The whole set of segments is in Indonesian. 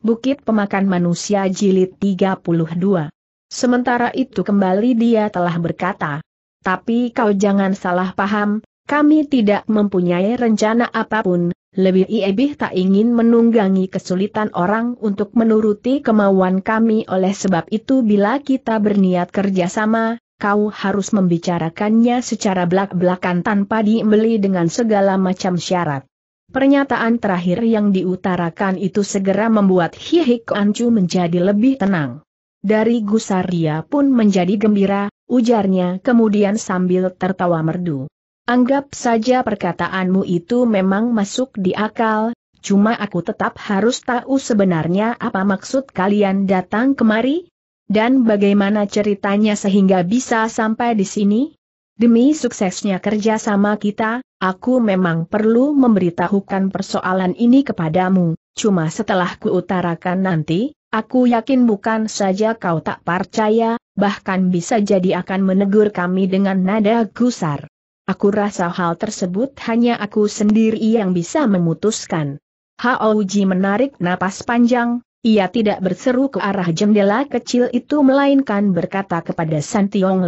Bukit Pemakan Manusia Jilid 32. Sementara itu kembali dia telah berkata, Tapi kau jangan salah paham, kami tidak mempunyai rencana apapun, lebih iebih tak ingin menunggangi kesulitan orang untuk menuruti kemauan kami oleh sebab itu bila kita berniat kerjasama, kau harus membicarakannya secara belak-belakan tanpa diimbeli dengan segala macam syarat. Pernyataan terakhir yang diutarakan itu segera membuat Hihik Ancu menjadi lebih tenang. Dari Gusar dia pun menjadi gembira, ujarnya kemudian sambil tertawa merdu. Anggap saja perkataanmu itu memang masuk di akal, cuma aku tetap harus tahu sebenarnya apa maksud kalian datang kemari? Dan bagaimana ceritanya sehingga bisa sampai di sini? Demi suksesnya kerjasama kita, aku memang perlu memberitahukan persoalan ini kepadamu, cuma setelah kuutarakan nanti, aku yakin bukan saja kau tak percaya, bahkan bisa jadi akan menegur kami dengan nada gusar. Aku rasa hal tersebut hanya aku sendiri yang bisa memutuskan. Haoji menarik napas panjang, ia tidak berseru ke arah jendela kecil itu melainkan berkata kepada San Tiong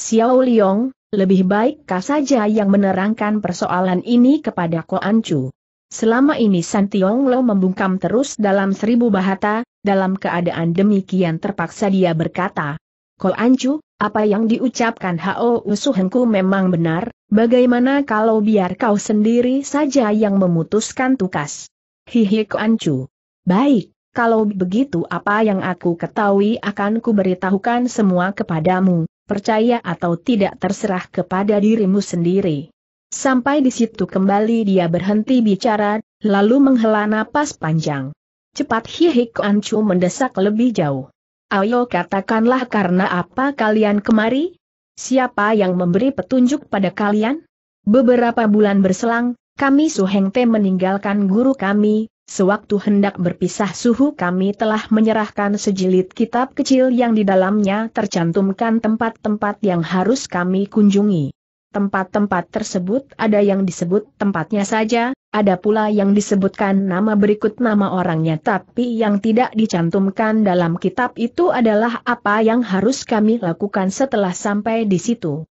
Xiao Liong, lebih baik kau saja yang menerangkan persoalan ini kepada Ko Chu. Selama ini San Tiong Lo membungkam terus dalam seribu bahata, dalam keadaan demikian terpaksa dia berkata. Ko Chu, apa yang diucapkan Hao Usuhengku memang benar, bagaimana kalau biar kau sendiri saja yang memutuskan tugas? Hihi Ko Chu. Baik, kalau begitu apa yang aku ketahui akan kuberitahukan semua kepadamu percaya atau tidak terserah kepada dirimu sendiri. Sampai di situ kembali dia berhenti bicara, lalu menghela napas panjang. Cepat Hihik Ancu mendesak lebih jauh. Ayo katakanlah karena apa kalian kemari? Siapa yang memberi petunjuk pada kalian? Beberapa bulan berselang, kami Suhengte meninggalkan guru kami, Sewaktu hendak berpisah suhu kami telah menyerahkan sejilid kitab kecil yang di dalamnya tercantumkan tempat-tempat yang harus kami kunjungi. Tempat-tempat tersebut ada yang disebut tempatnya saja, ada pula yang disebutkan nama berikut nama orangnya tapi yang tidak dicantumkan dalam kitab itu adalah apa yang harus kami lakukan setelah sampai di situ.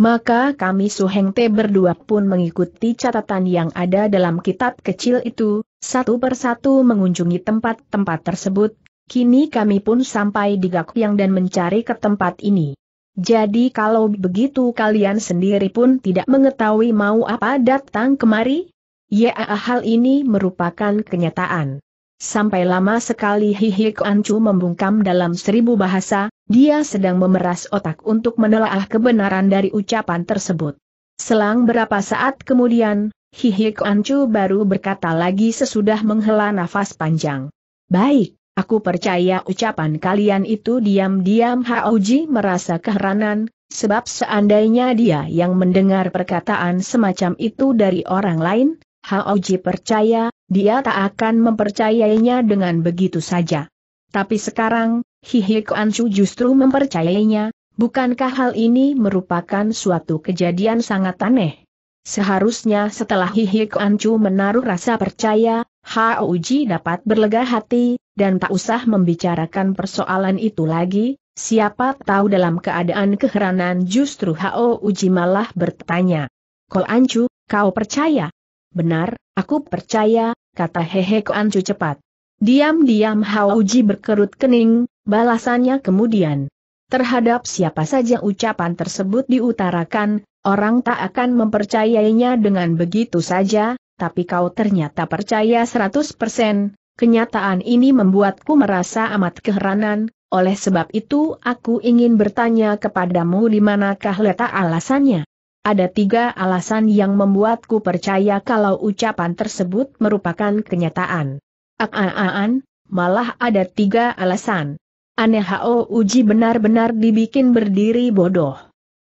Maka kami Suheng Te berdua pun mengikuti catatan yang ada dalam kitab kecil itu, satu persatu mengunjungi tempat-tempat tersebut, kini kami pun sampai di yang dan mencari ke tempat ini. Jadi kalau begitu kalian sendiri pun tidak mengetahui mau apa datang kemari? Ya hal ini merupakan kenyataan. Sampai lama sekali Hihi Ancu membungkam dalam seribu bahasa, dia sedang memeras otak untuk menelaah kebenaran dari ucapan tersebut. Selang berapa saat kemudian, Hihik Ancu baru berkata lagi sesudah menghela nafas panjang. Baik, aku percaya ucapan kalian itu diam-diam Haoji merasa keheranan, sebab seandainya dia yang mendengar perkataan semacam itu dari orang lain, Haoji percaya, dia tak akan mempercayainya dengan begitu saja. Tapi sekarang, Hihi Anshu justru mempercayainya, bukankah hal ini merupakan suatu kejadian sangat aneh? Seharusnya setelah Hihi Anshu menaruh rasa percaya, Uji dapat berlega hati, dan tak usah membicarakan persoalan itu lagi, siapa tahu dalam keadaan keheranan justru Uji malah bertanya. Kol Ancu, kau percaya? Benar, aku percaya, kata Hehe Ancu cepat. Diam-diam Uji berkerut kening, Balasannya kemudian. Terhadap siapa saja ucapan tersebut diutarakan, orang tak akan mempercayainya dengan begitu saja, tapi kau ternyata percaya 100%, kenyataan ini membuatku merasa amat keheranan, oleh sebab itu aku ingin bertanya kepadamu di manakah letak alasannya. Ada tiga alasan yang membuatku percaya kalau ucapan tersebut merupakan kenyataan. ak malah ada tiga alasan. Aneh Hao Uji benar-benar dibikin berdiri bodoh.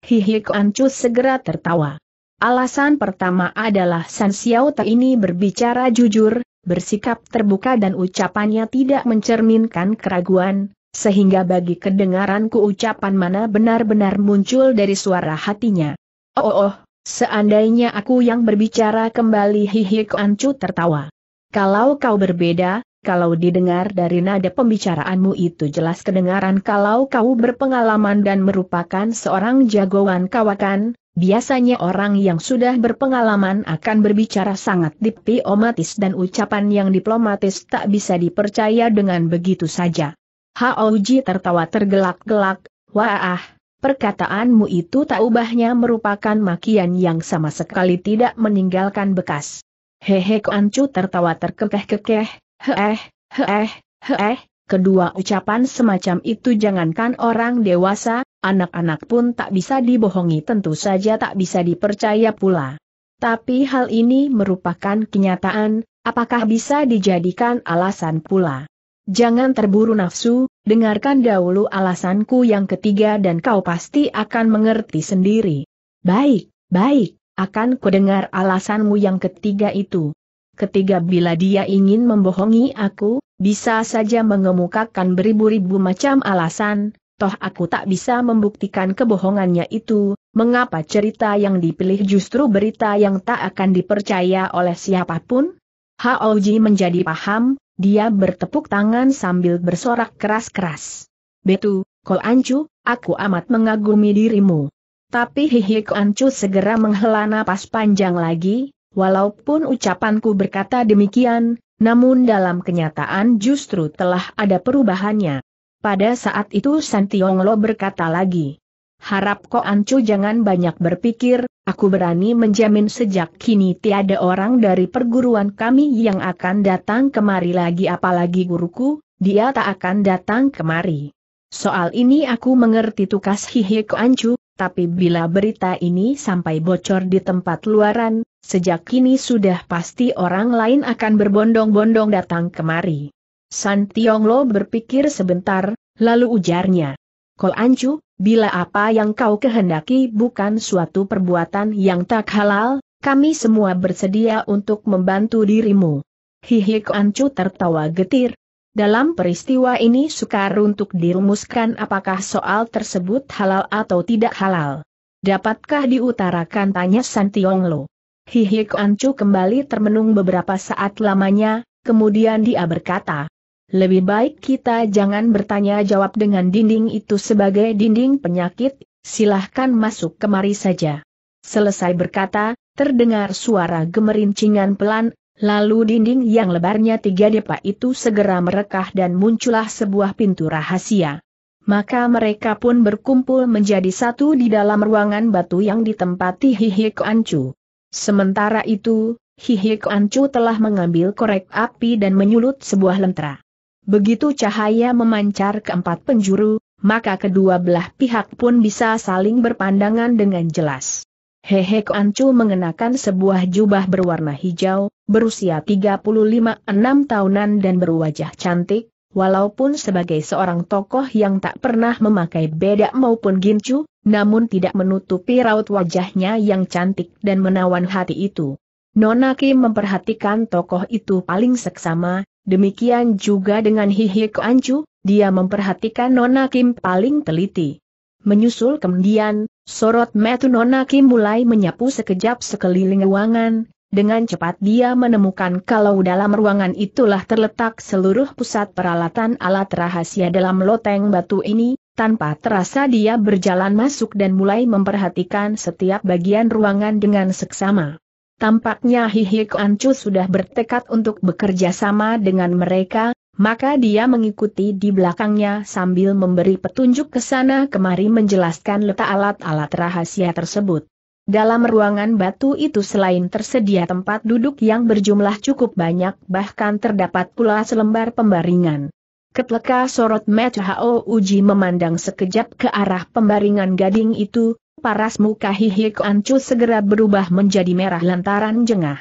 Hihi Ancus segera tertawa. Alasan pertama adalah San Xiao Te ini berbicara jujur, bersikap terbuka dan ucapannya tidak mencerminkan keraguan, sehingga bagi kedengaranku ucapan mana benar-benar muncul dari suara hatinya. Oh, oh, oh seandainya aku yang berbicara kembali Hihi Ancu tertawa. Kalau kau berbeda, kalau didengar dari nada pembicaraanmu itu jelas kedengaran kalau kau berpengalaman dan merupakan seorang jagoan kawakan, biasanya orang yang sudah berpengalaman akan berbicara sangat diplomatis dan ucapan yang diplomatis tak bisa dipercaya dengan begitu saja. Haoji tertawa tergelak-gelak, wah, perkataanmu itu tak ubahnya merupakan makian yang sama sekali tidak meninggalkan bekas. Hehe Koancu tertawa terkekeh-kekeh, Heh, heh, heh. kedua ucapan semacam itu jangankan orang dewasa, anak-anak pun tak bisa dibohongi tentu saja tak bisa dipercaya pula. Tapi hal ini merupakan kenyataan, apakah bisa dijadikan alasan pula? Jangan terburu nafsu, dengarkan dahulu alasanku yang ketiga dan kau pasti akan mengerti sendiri. Baik, baik, akan kudengar alasanmu yang ketiga itu. Ketiga bila dia ingin membohongi aku, bisa saja mengemukakan beribu-ribu macam alasan, toh aku tak bisa membuktikan kebohongannya itu, mengapa cerita yang dipilih justru berita yang tak akan dipercaya oleh siapapun? Haoji menjadi paham, dia bertepuk tangan sambil bersorak keras-keras. Betu, Ko Ancu, aku amat mengagumi dirimu. Tapi Hihi Ko Ancu segera menghela napas panjang lagi, Walaupun ucapanku berkata demikian, namun dalam kenyataan justru telah ada perubahannya. Pada saat itu Santiong Lo berkata lagi, Harap kau Ancu jangan banyak berpikir, aku berani menjamin sejak kini tiada orang dari perguruan kami yang akan datang kemari lagi apalagi guruku, dia tak akan datang kemari. Soal ini aku mengerti tukas hihi Ancu, tapi bila berita ini sampai bocor di tempat luaran, sejak kini sudah pasti orang lain akan berbondong-bondong datang kemari. San Lo berpikir sebentar, lalu ujarnya. Kol Ancu, bila apa yang kau kehendaki bukan suatu perbuatan yang tak halal, kami semua bersedia untuk membantu dirimu. Hihi Ancu tertawa getir, dalam peristiwa ini sukar untuk dirumuskan apakah soal tersebut halal atau tidak halal. Dapatkah diutarakan tanya Santiong Lo. Hihi Ancu kembali termenung beberapa saat lamanya, kemudian dia berkata, lebih baik kita jangan bertanya jawab dengan dinding itu sebagai dinding penyakit, silahkan masuk kemari saja. Selesai berkata, terdengar suara gemerincingan pelan, Lalu dinding yang lebarnya tiga depa itu segera merekah dan muncullah sebuah pintu rahasia. Maka mereka pun berkumpul menjadi satu di dalam ruangan batu yang ditempati Hihi Ancu. Sementara itu, Hihi Ancu telah mengambil korek api dan menyulut sebuah lentera. Begitu cahaya memancar ke empat penjuru, maka kedua belah pihak pun bisa saling berpandangan dengan jelas. Hehe Ancu mengenakan sebuah jubah berwarna hijau, berusia 35-6 tahunan dan berwajah cantik, walaupun sebagai seorang tokoh yang tak pernah memakai bedak maupun gincu, namun tidak menutupi raut wajahnya yang cantik dan menawan hati itu. Nona Kim memperhatikan tokoh itu paling seksama, demikian juga dengan Hihi Ancu, dia memperhatikan Nona Kim paling teliti. Menyusul kemudian, Sorot metu Nona Kim mulai menyapu sekejap sekeliling ruangan, dengan cepat dia menemukan kalau dalam ruangan itulah terletak seluruh pusat peralatan alat rahasia dalam loteng batu ini, tanpa terasa dia berjalan masuk dan mulai memperhatikan setiap bagian ruangan dengan seksama. Tampaknya Hihik Ancu sudah bertekad untuk bekerja sama dengan mereka, maka dia mengikuti di belakangnya sambil memberi petunjuk ke sana kemari menjelaskan letak alat-alat rahasia tersebut. Dalam ruangan batu itu selain tersedia tempat duduk yang berjumlah cukup banyak bahkan terdapat pula selembar pembaringan. Ketika sorot Met Hao Uji memandang sekejap ke arah pembaringan gading itu, paras muka Hihik Ancu segera berubah menjadi merah lantaran jengah.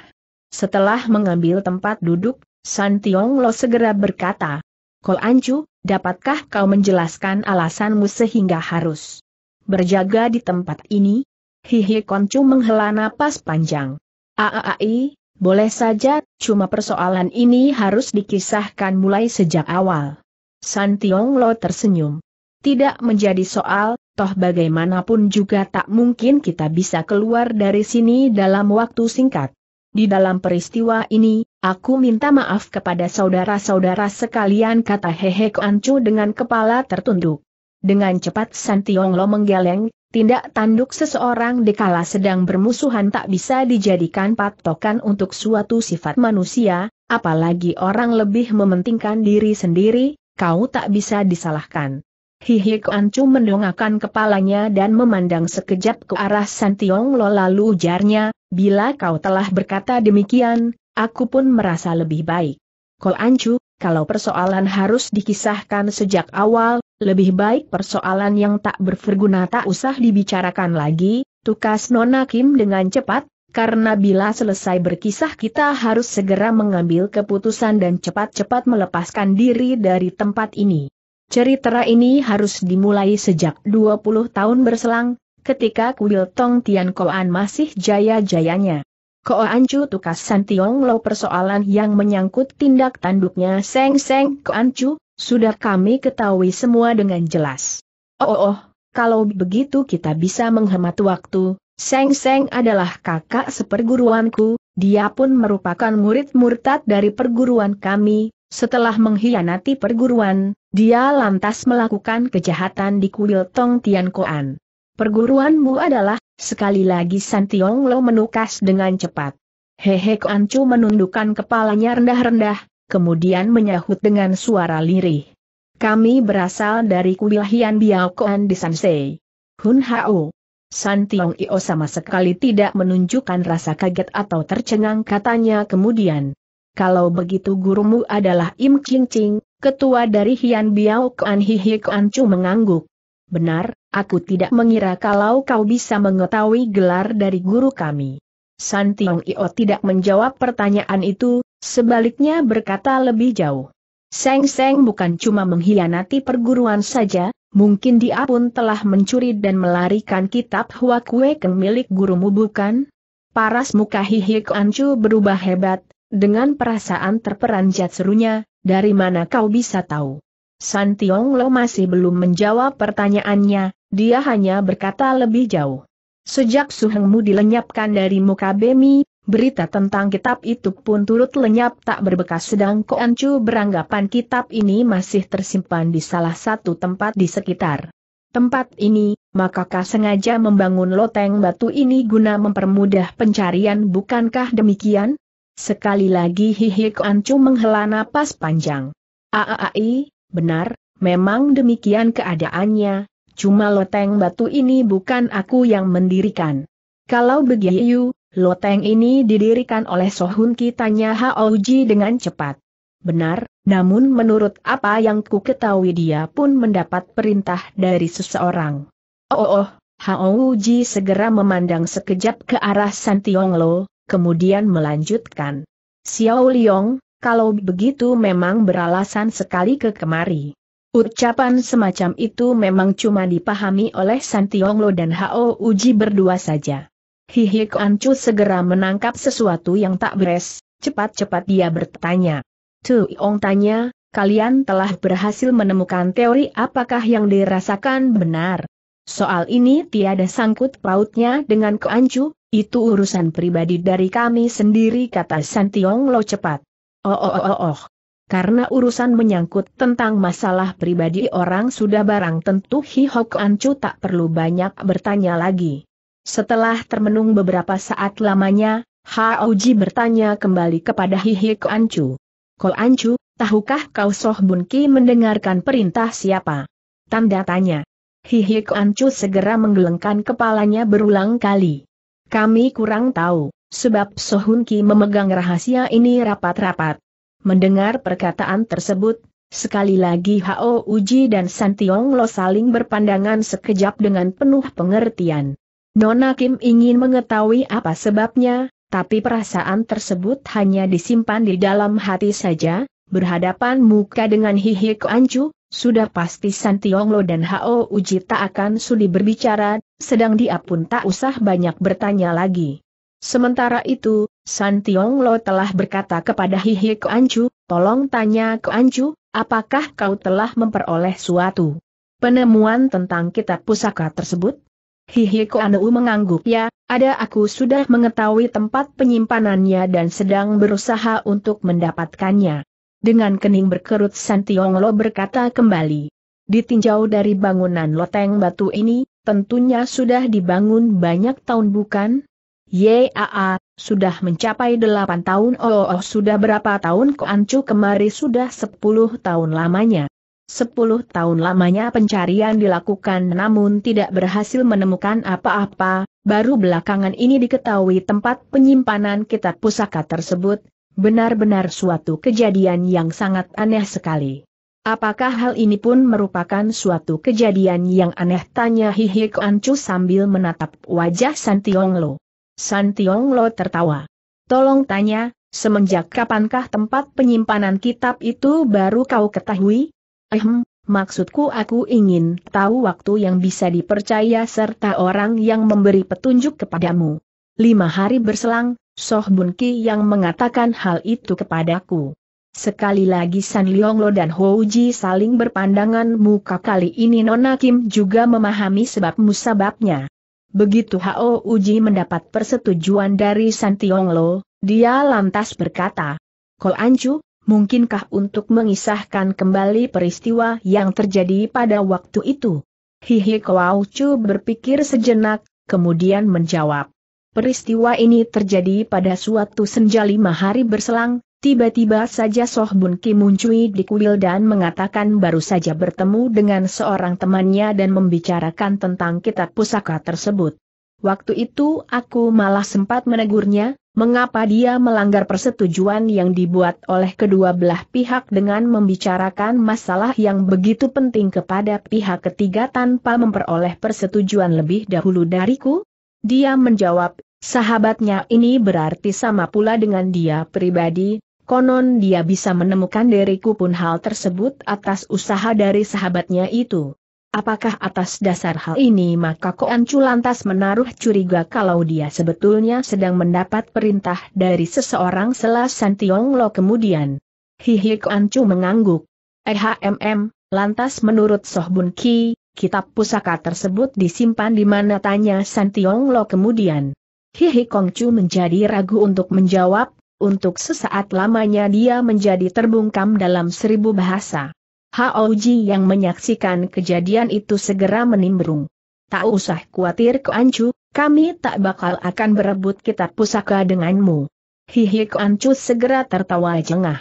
Setelah mengambil tempat duduk, San Tiong Lo segera berkata, Ko Anju, dapatkah kau menjelaskan alasanmu sehingga harus berjaga di tempat ini? Hihi Koncu menghela napas panjang. Aai, boleh saja, cuma persoalan ini harus dikisahkan mulai sejak awal. San Tiong Lo tersenyum. Tidak menjadi soal, toh bagaimanapun juga tak mungkin kita bisa keluar dari sini dalam waktu singkat. Di dalam peristiwa ini, aku minta maaf kepada saudara-saudara sekalian kata Hehe Ancu dengan kepala tertunduk. Dengan cepat lo menggeleng, tindak tanduk seseorang dikala sedang bermusuhan tak bisa dijadikan patokan untuk suatu sifat manusia, apalagi orang lebih mementingkan diri sendiri, kau tak bisa disalahkan. Hihi Ancu mendongakkan kepalanya dan memandang sekejap ke arah Tiong Lo lalu ujarnya, bila kau telah berkata demikian, aku pun merasa lebih baik. Ko Ancu, kalau persoalan harus dikisahkan sejak awal, lebih baik persoalan yang tak berverguna tak usah dibicarakan lagi, tukas Nona Kim dengan cepat, karena bila selesai berkisah kita harus segera mengambil keputusan dan cepat-cepat melepaskan diri dari tempat ini. Cerita ini harus dimulai sejak 20 tahun berselang, ketika kuil Tong Tian Koan masih jaya-jayanya. Koan Chu tukas San Tiong Lo persoalan yang menyangkut tindak tanduknya Seng Seng Koan Chu, sudah kami ketahui semua dengan jelas. Oh, oh, oh kalau begitu kita bisa menghemat waktu, Seng Seng adalah kakak seperguruanku, dia pun merupakan murid murtad dari perguruan kami, setelah mengkhianati perguruan, dia lantas melakukan kejahatan di kuil Tong Tian Koan. Perguruanmu adalah, sekali lagi San Tiong Lo menukas dengan cepat. Hehe Koan Chu menundukkan kepalanya rendah-rendah, kemudian menyahut dengan suara lirih. Kami berasal dari kuil Hian Biao Koan di Sansei. Hun Hao. San Tiong Io sama sekali tidak menunjukkan rasa kaget atau tercengang katanya kemudian kalau begitu gurumu adalah Im Ching Ching, ketua dari Hian Biao Kuan Hihi Kuan Chu mengangguk. Benar, aku tidak mengira kalau kau bisa mengetahui gelar dari guru kami. San Tiong Io tidak menjawab pertanyaan itu, sebaliknya berkata lebih jauh. Seng Seng bukan cuma mengkhianati perguruan saja, mungkin dia pun telah mencuri dan melarikan kitab Hua Kue Keng milik gurumu bukan? Paras muka Hihi Chu berubah hebat, dengan perasaan terperanjat serunya, dari mana kau bisa tahu? San Tiong Lo masih belum menjawab pertanyaannya, dia hanya berkata lebih jauh. Sejak Suhengmu dilenyapkan dari muka Bemi, berita tentang kitab itu pun turut lenyap tak berbekas sedang Koan Chu beranggapan kitab ini masih tersimpan di salah satu tempat di sekitar tempat ini, makakah sengaja membangun loteng batu ini guna mempermudah pencarian bukankah demikian? Sekali lagi Hihi Ancu menghela napas panjang. Aai, benar, memang demikian keadaannya, cuma loteng batu ini bukan aku yang mendirikan. Kalau begitu, loteng ini didirikan oleh Sohun kitanya Haoji dengan cepat. Benar, namun menurut apa yang ku ketahui dia pun mendapat perintah dari seseorang. Oh, oh, oh segera memandang sekejap ke arah Santionglo, kemudian melanjutkan. Xiao Liong, kalau begitu memang beralasan sekali ke kemari. Ucapan semacam itu memang cuma dipahami oleh Santionglo dan Hao Uji berdua saja. Hihi Ancu segera menangkap sesuatu yang tak beres, cepat-cepat dia bertanya. Tu Ong tanya, kalian telah berhasil menemukan teori apakah yang dirasakan benar. Soal ini tiada sangkut pautnya dengan Ancu. Itu urusan pribadi dari kami sendiri kata Santiong Lo cepat. Oh, oh oh oh oh Karena urusan menyangkut tentang masalah pribadi orang sudah barang tentu Hi Hok Ancu tak perlu banyak bertanya lagi. Setelah termenung beberapa saat lamanya, Hauji bertanya kembali kepada Hi Hok Ancu. Ko Ancu, tahukah kau Soh Bun Ki mendengarkan perintah siapa? Tanda tanya. Hi Hok Ancu segera menggelengkan kepalanya berulang kali. Kami kurang tahu, sebab Sohun Ki memegang rahasia ini rapat-rapat. Mendengar perkataan tersebut, Sekali lagi Hao Uji dan Santiong Lo saling berpandangan sekejap dengan penuh pengertian. Nona Kim ingin mengetahui apa sebabnya, tapi perasaan tersebut hanya disimpan di dalam hati saja, berhadapan muka dengan Hihi Ancu, sudah pasti San Lo dan Hao Uji tak akan sudi berbicara, sedang dia pun tak usah banyak bertanya lagi. Sementara itu, San Lo telah berkata kepada Hihi Anju, tolong tanya Anju, apakah kau telah memperoleh suatu penemuan tentang kitab pusaka tersebut? Hihi Anu mengangguk ya, ada aku sudah mengetahui tempat penyimpanannya dan sedang berusaha untuk mendapatkannya. Dengan kening berkerut Lo berkata kembali. Ditinjau dari bangunan loteng batu ini, tentunya sudah dibangun banyak tahun bukan? YAA, sudah mencapai delapan tahun oh, oh, oh sudah berapa tahun Koancu kemari sudah sepuluh tahun lamanya. Sepuluh tahun lamanya pencarian dilakukan namun tidak berhasil menemukan apa-apa, baru belakangan ini diketahui tempat penyimpanan kitab pusaka tersebut, benar-benar suatu kejadian yang sangat aneh sekali. Apakah hal ini pun merupakan suatu kejadian yang aneh? Tanya Hihi Ancu sambil menatap wajah San Tiong Lo. San tertawa. Tolong tanya, semenjak kapankah tempat penyimpanan kitab itu baru kau ketahui? Ehem, Maksudku aku ingin tahu waktu yang bisa dipercaya serta orang yang memberi petunjuk kepadamu. Lima hari berselang, Soh Bun Ki yang mengatakan hal itu kepadaku. Sekali lagi San Leong Lo dan Ho Ji saling berpandangan muka kali ini Nona Kim juga memahami sebab musababnya. Begitu Ho Uji mendapat persetujuan dari San Tiong Lo, dia lantas berkata, Ko Anju, mungkinkah untuk mengisahkan kembali peristiwa yang terjadi pada waktu itu? Hihi Ko Anju berpikir sejenak, kemudian menjawab, Peristiwa ini terjadi pada suatu senja lima hari berselang, tiba-tiba saja Soh Bun Ki muncul di kuil dan mengatakan baru saja bertemu dengan seorang temannya dan membicarakan tentang kitab pusaka tersebut. Waktu itu aku malah sempat menegurnya, mengapa dia melanggar persetujuan yang dibuat oleh kedua belah pihak dengan membicarakan masalah yang begitu penting kepada pihak ketiga tanpa memperoleh persetujuan lebih dahulu dariku? Dia menjawab, sahabatnya ini berarti sama pula dengan dia pribadi, konon dia bisa menemukan diriku pun hal tersebut atas usaha dari sahabatnya itu. Apakah atas dasar hal ini maka Koancu lantas menaruh curiga kalau dia sebetulnya sedang mendapat perintah dari seseorang selasan Lo kemudian. Hihi Koancu mengangguk. EHMM, lantas menurut Soh Bun Ki, kitab pusaka tersebut disimpan di mana tanya San Tiong Lo kemudian. Hihi Kong Chu menjadi ragu untuk menjawab, untuk sesaat lamanya dia menjadi terbungkam dalam seribu bahasa. Hao Ji yang menyaksikan kejadian itu segera menimbrung. Tak usah khawatir Chu, kami tak bakal akan berebut kitab pusaka denganmu. Hihi Chu segera tertawa jengah.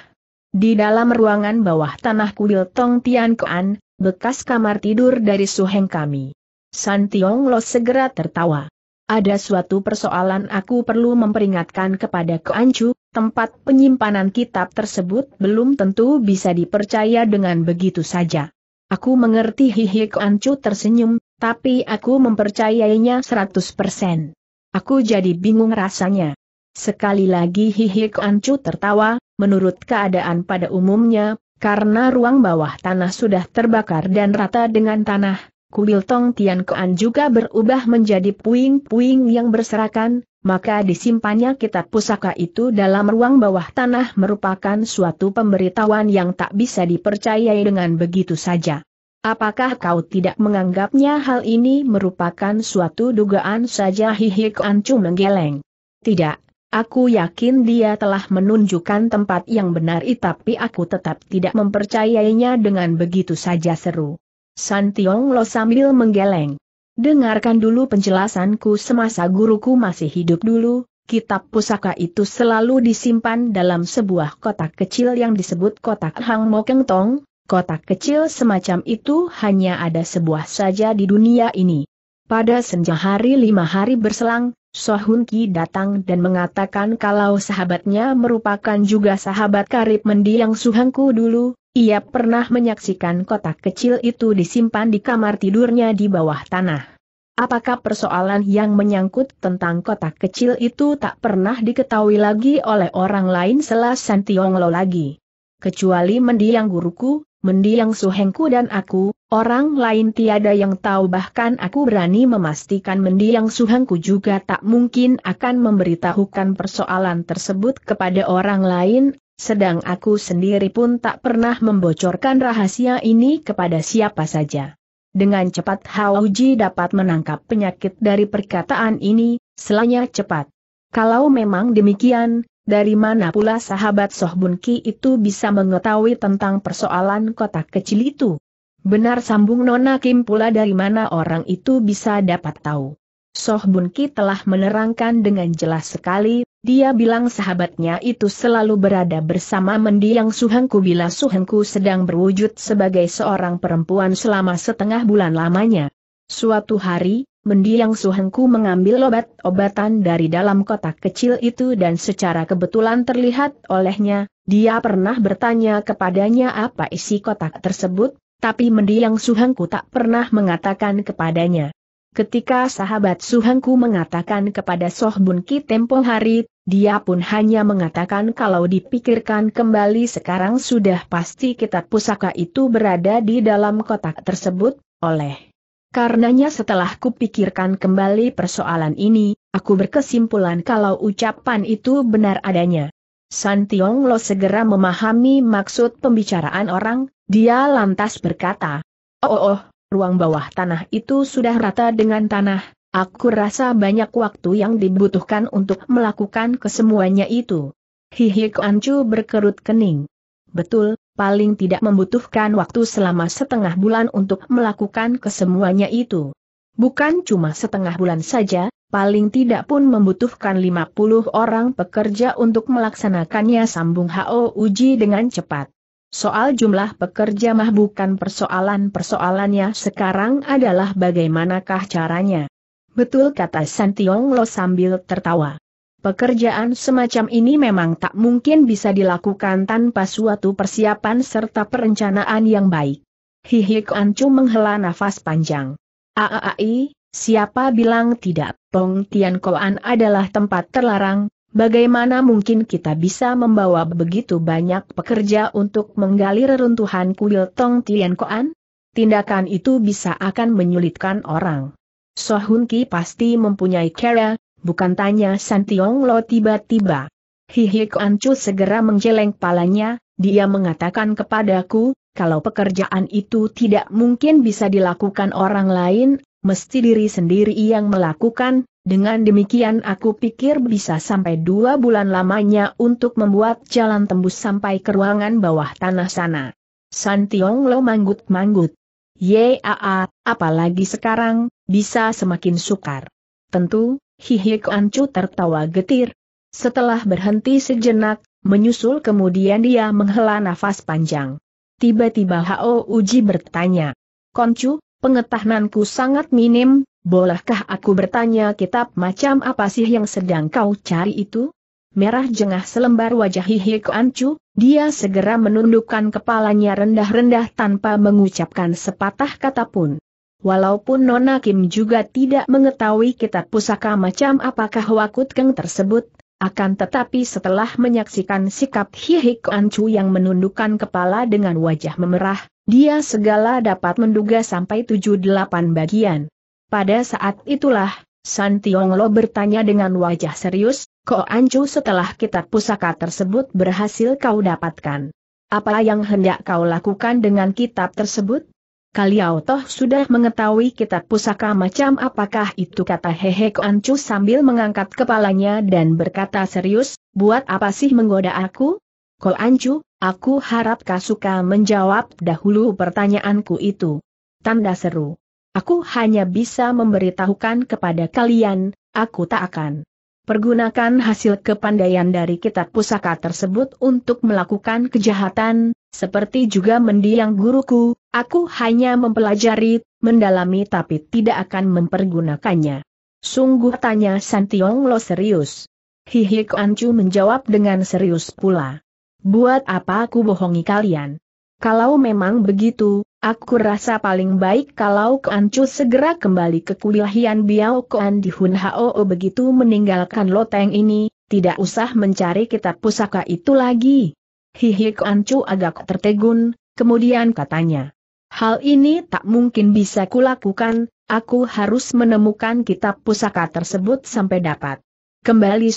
Di dalam ruangan bawah tanah kuil Tong Tian Kuan, bekas kamar tidur dari suheng kami. San Tiong Lo segera tertawa. Ada suatu persoalan aku perlu memperingatkan kepada Keancu, tempat penyimpanan kitab tersebut belum tentu bisa dipercaya dengan begitu saja. Aku mengerti hihi Keancu tersenyum, tapi aku mempercayainya 100%. Aku jadi bingung rasanya. Sekali lagi hihi Keancu tertawa, menurut keadaan pada umumnya, karena ruang bawah tanah sudah terbakar dan rata dengan tanah, kuil Tong Tian Kuan juga berubah menjadi puing-puing yang berserakan, maka disimpannya kitab pusaka itu dalam ruang bawah tanah merupakan suatu pemberitahuan yang tak bisa dipercayai dengan begitu saja. Apakah kau tidak menganggapnya hal ini merupakan suatu dugaan saja hihi Kuan Chu menggeleng? Tidak, Aku yakin dia telah menunjukkan tempat yang benar tapi aku tetap tidak mempercayainya dengan begitu saja seru. San Tiong Lo sambil menggeleng. Dengarkan dulu penjelasanku semasa guruku masih hidup dulu, kitab pusaka itu selalu disimpan dalam sebuah kotak kecil yang disebut kotak Hang Mo Tong, kotak kecil semacam itu hanya ada sebuah saja di dunia ini. Pada senja hari lima hari berselang, Sohun Ki datang dan mengatakan kalau sahabatnya merupakan juga sahabat karib mendiang Suhangku dulu, ia pernah menyaksikan kotak kecil itu disimpan di kamar tidurnya di bawah tanah. Apakah persoalan yang menyangkut tentang kotak kecil itu tak pernah diketahui lagi oleh orang lain selasan Tionglo lagi? Kecuali mendiang guruku, mendiang suhengku dan aku, orang lain tiada yang tahu bahkan aku berani memastikan mendiang suhengku juga tak mungkin akan memberitahukan persoalan tersebut kepada orang lain, sedang aku sendiri pun tak pernah membocorkan rahasia ini kepada siapa saja. Dengan cepat Hawauji dapat menangkap penyakit dari perkataan ini, selanya cepat. Kalau memang demikian, dari mana pula sahabat Sohbun Ki itu bisa mengetahui tentang persoalan kotak kecil itu? Benar sambung Nona Kim pula dari mana orang itu bisa dapat tahu. Sohbun Ki telah menerangkan dengan jelas sekali, dia bilang sahabatnya itu selalu berada bersama mendiang Suhengku bila Suhengku sedang berwujud sebagai seorang perempuan selama setengah bulan lamanya. Suatu hari, mendiang suhengku mengambil obat-obatan dari dalam kotak kecil itu dan secara kebetulan terlihat olehnya, dia pernah bertanya kepadanya apa isi kotak tersebut, tapi mendiang suhengku tak pernah mengatakan kepadanya. Ketika sahabat suhengku mengatakan kepada Soh Bun tempo hari, dia pun hanya mengatakan kalau dipikirkan kembali sekarang sudah pasti kitab pusaka itu berada di dalam kotak tersebut, oleh Karenanya setelah kupikirkan kembali persoalan ini, aku berkesimpulan kalau ucapan itu benar adanya. San Tiong Lo segera memahami maksud pembicaraan orang, dia lantas berkata, Oh oh, oh ruang bawah tanah itu sudah rata dengan tanah, aku rasa banyak waktu yang dibutuhkan untuk melakukan kesemuanya itu. Hihi Anju berkerut kening. Betul, paling tidak membutuhkan waktu selama setengah bulan untuk melakukan kesemuanya itu. Bukan cuma setengah bulan saja, paling tidak pun membutuhkan 50 orang pekerja untuk melaksanakannya sambung HO uji dengan cepat. Soal jumlah pekerja mah bukan persoalan persoalannya sekarang adalah bagaimanakah caranya. Betul kata Santiong Lo sambil tertawa. Pekerjaan semacam ini memang tak mungkin bisa dilakukan tanpa suatu persiapan serta perencanaan yang baik. Hihi Ancu menghela nafas panjang. Aai, siapa bilang tidak? Pong Tian Koan adalah tempat terlarang, bagaimana mungkin kita bisa membawa begitu banyak pekerja untuk menggali reruntuhan kuil Tong Tian Koan? Tindakan itu bisa akan menyulitkan orang. Sohun Ki pasti mempunyai cara, Bukan tanya Santiong Lo tiba-tiba. Hihi Ancu segera menjeleng palanya, dia mengatakan kepadaku, kalau pekerjaan itu tidak mungkin bisa dilakukan orang lain, mesti diri sendiri yang melakukan, dengan demikian aku pikir bisa sampai dua bulan lamanya untuk membuat jalan tembus sampai ke ruangan bawah tanah sana. Santiong Lo manggut-manggut. Yaa, apalagi sekarang, bisa semakin sukar. Tentu, Hihi Ancu tertawa getir. Setelah berhenti sejenak, menyusul kemudian dia menghela nafas panjang. Tiba-tiba Hao Uji bertanya, Koncu, pengetahanku sangat minim, bolehkah aku bertanya kitab macam apa sih yang sedang kau cari itu? Merah jengah selembar wajah Hihi Ancu, dia segera menundukkan kepalanya rendah-rendah tanpa mengucapkan sepatah kata pun. Walaupun Nona Kim juga tidak mengetahui kitab pusaka macam apakah Wakut Keng tersebut, akan tetapi setelah menyaksikan sikap Hihik Ancu yang menundukkan kepala dengan wajah memerah, dia segala dapat menduga sampai tujuh delapan bagian. Pada saat itulah, San Tiong Lo bertanya dengan wajah serius, Ko Ancu setelah kitab pusaka tersebut berhasil kau dapatkan. Apa yang hendak kau lakukan dengan kitab tersebut? Kaliau toh sudah mengetahui kitab pusaka macam apakah itu kata hehe Ancu sambil mengangkat kepalanya dan berkata serius, buat apa sih menggoda aku? Ko Ancu, aku harap Kasuka menjawab dahulu pertanyaanku itu. Tanda seru. Aku hanya bisa memberitahukan kepada kalian, aku tak akan pergunakan hasil kepandaian dari kitab pusaka tersebut untuk melakukan kejahatan, seperti juga mendiang guruku, Aku hanya mempelajari, mendalami tapi tidak akan mempergunakannya. Sungguh tanya Santiong Lo serius. Hihi Ancu menjawab dengan serius pula. Buat apa aku bohongi kalian? Kalau memang begitu, aku rasa paling baik kalau Ancu segera kembali ke kuliahian Biao Koan di Hun Hao oh, begitu meninggalkan loteng ini, tidak usah mencari kitab pusaka itu lagi. Hihi Ancu agak tertegun, kemudian katanya. Hal ini tak mungkin bisa kulakukan, aku harus menemukan kitab pusaka tersebut sampai dapat. Kembali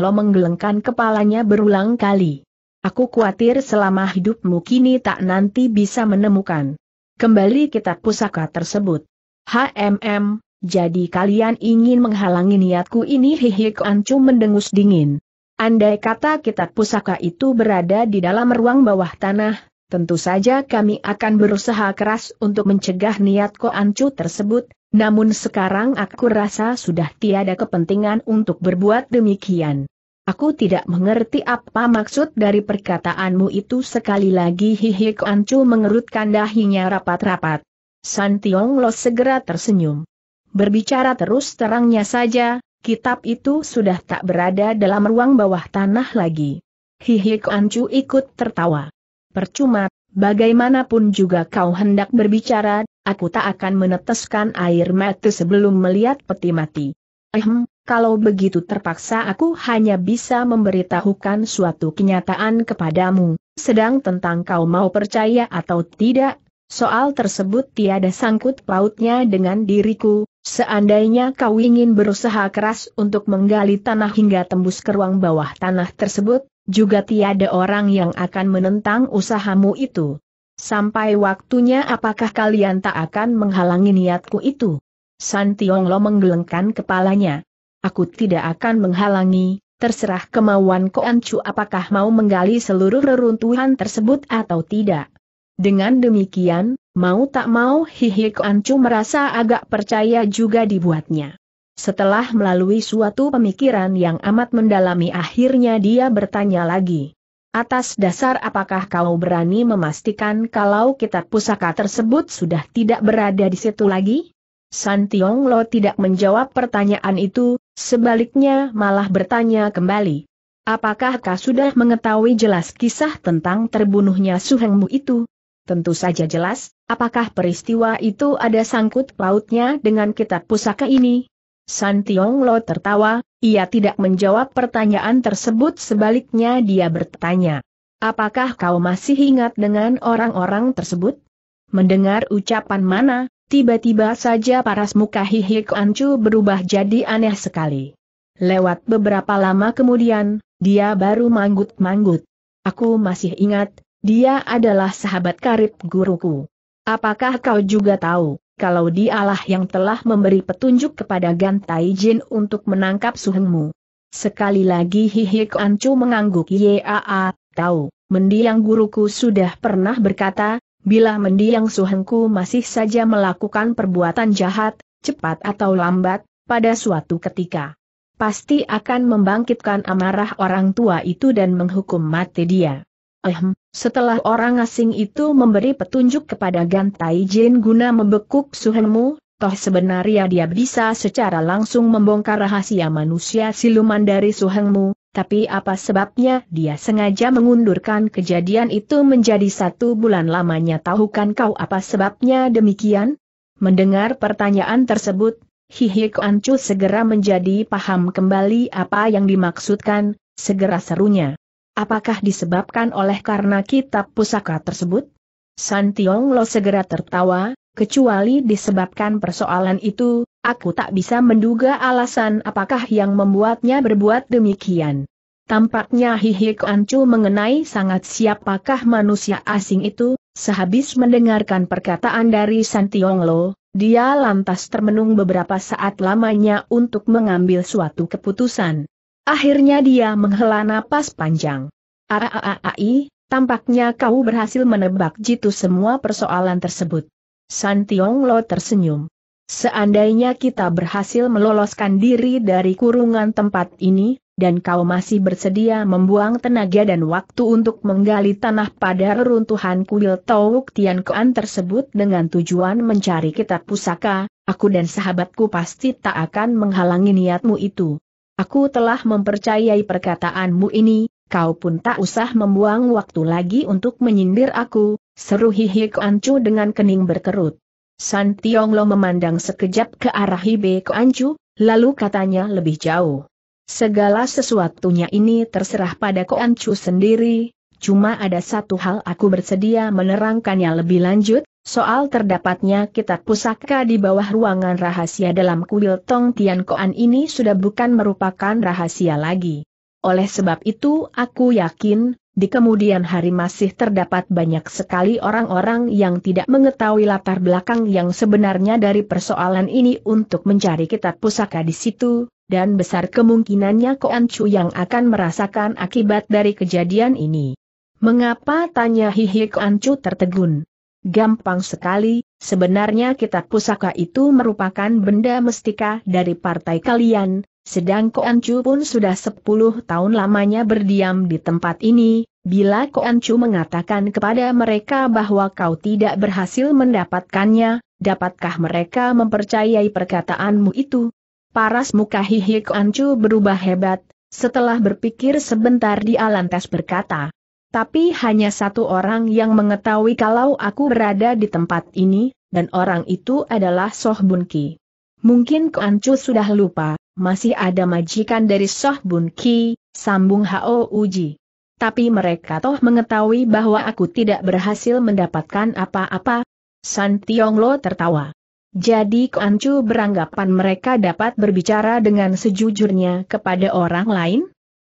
Lo menggelengkan kepalanya berulang kali. Aku khawatir selama hidupmu kini tak nanti bisa menemukan. Kembali kitab pusaka tersebut. HMM, jadi kalian ingin menghalangi niatku ini hihi Ancu mendengus dingin. Andai kata kitab pusaka itu berada di dalam ruang bawah tanah, Tentu saja kami akan berusaha keras untuk mencegah niat Ko Ancu tersebut, namun sekarang aku rasa sudah tiada kepentingan untuk berbuat demikian. Aku tidak mengerti apa maksud dari perkataanmu itu sekali lagi hihi Ko Ancu mengerutkan dahinya rapat-rapat. San Tiong Lo segera tersenyum. Berbicara terus terangnya saja, kitab itu sudah tak berada dalam ruang bawah tanah lagi. Hihi Ko Ancu ikut tertawa. Percuma, bagaimanapun juga kau hendak berbicara, aku tak akan meneteskan air mata sebelum melihat peti mati. Ehem, kalau begitu terpaksa aku hanya bisa memberitahukan suatu kenyataan kepadamu, sedang tentang kau mau percaya atau tidak, soal tersebut tiada sangkut pautnya dengan diriku, Seandainya kau ingin berusaha keras untuk menggali tanah hingga tembus ke ruang bawah tanah tersebut, juga tiada orang yang akan menentang usahamu itu. Sampai waktunya apakah kalian tak akan menghalangi niatku itu? San Tiong Lo menggelengkan kepalanya. Aku tidak akan menghalangi, terserah kemauan Koan Chu apakah mau menggali seluruh reruntuhan tersebut atau tidak. Dengan demikian, mau tak mau Hihi Koan Chu merasa agak percaya juga dibuatnya. Setelah melalui suatu pemikiran yang amat mendalami akhirnya dia bertanya lagi. Atas dasar apakah kau berani memastikan kalau kitab pusaka tersebut sudah tidak berada di situ lagi? San Tiong Lo tidak menjawab pertanyaan itu, sebaliknya malah bertanya kembali. Apakah kau sudah mengetahui jelas kisah tentang terbunuhnya Su Heng Mu itu? Tentu saja jelas, apakah peristiwa itu ada sangkut pautnya dengan kitab pusaka ini? San Tiong Lo tertawa, ia tidak menjawab pertanyaan tersebut sebaliknya dia bertanya. Apakah kau masih ingat dengan orang-orang tersebut? Mendengar ucapan mana, tiba-tiba saja paras muka Hihik Ancu berubah jadi aneh sekali. Lewat beberapa lama kemudian, dia baru manggut-manggut. Aku masih ingat, dia adalah sahabat karib guruku. Apakah kau juga tahu? kalau dialah yang telah memberi petunjuk kepada Gantai Jin untuk menangkap Suhengmu. Sekali lagi hihik Ancu mengangguk Yaa, tahu, mendiang guruku sudah pernah berkata, bila mendiang Suhengku masih saja melakukan perbuatan jahat, cepat atau lambat, pada suatu ketika. Pasti akan membangkitkan amarah orang tua itu dan menghukum mati dia. Ehm, setelah orang asing itu memberi petunjuk kepada Gantai Jin guna membekuk Suhemu, toh sebenarnya dia bisa secara langsung membongkar rahasia manusia siluman dari Suhemu, tapi apa sebabnya dia sengaja mengundurkan kejadian itu menjadi satu bulan lamanya tahukan kau apa sebabnya demikian? Mendengar pertanyaan tersebut, hihik Ancu segera menjadi paham kembali apa yang dimaksudkan, segera serunya. Apakah disebabkan oleh karena kitab pusaka tersebut? San Tiong Lo segera tertawa, kecuali disebabkan persoalan itu, aku tak bisa menduga alasan apakah yang membuatnya berbuat demikian. Tampaknya Hihik Ancu mengenai sangat siapakah manusia asing itu, sehabis mendengarkan perkataan dari San Lo, dia lantas termenung beberapa saat lamanya untuk mengambil suatu keputusan. Akhirnya dia menghela napas panjang. Aaai, tampaknya kau berhasil menebak jitu semua persoalan tersebut. San Tiong Lo tersenyum. Seandainya kita berhasil meloloskan diri dari kurungan tempat ini, dan kau masih bersedia membuang tenaga dan waktu untuk menggali tanah pada reruntuhan kuil Tauk Tian Kuan tersebut dengan tujuan mencari kitab pusaka, aku dan sahabatku pasti tak akan menghalangi niatmu itu. Aku telah mempercayai perkataanmu ini, kau pun tak usah membuang waktu lagi untuk menyindir aku, seru Hihi Ancu dengan kening berkerut. San Tionglo memandang sekejap ke arah Hibe Ancu, lalu katanya lebih jauh. Segala sesuatunya ini terserah pada Koancu sendiri, cuma ada satu hal aku bersedia menerangkannya lebih lanjut, soal terdapatnya kitab pusaka di bawah ruangan rahasia dalam kuil Tong Tian Koan ini sudah bukan merupakan rahasia lagi. Oleh sebab itu aku yakin, di kemudian hari masih terdapat banyak sekali orang-orang yang tidak mengetahui latar belakang yang sebenarnya dari persoalan ini untuk mencari kitab pusaka di situ, dan besar kemungkinannya Koan Chu yang akan merasakan akibat dari kejadian ini. Mengapa tanya Hihik Ancu tertegun? Gampang sekali, sebenarnya kitab pusaka itu merupakan benda mestika dari partai kalian, sedang Ancu pun sudah 10 tahun lamanya berdiam di tempat ini, Bila Koancu mengatakan kepada mereka bahwa kau tidak berhasil mendapatkannya, dapatkah mereka mempercayai perkataanmu itu? Paras muka hihi Koancu berubah hebat, setelah berpikir sebentar Di lantas berkata, tapi hanya satu orang yang mengetahui kalau aku berada di tempat ini, dan orang itu adalah Soh Bun Ki. Mungkin Kuancu sudah lupa, masih ada majikan dari Soh Bun Ki, sambung Hao Uji. Tapi mereka toh mengetahui bahwa aku tidak berhasil mendapatkan apa-apa. San Tionglo tertawa. Jadi Kuancu beranggapan mereka dapat berbicara dengan sejujurnya kepada orang lain?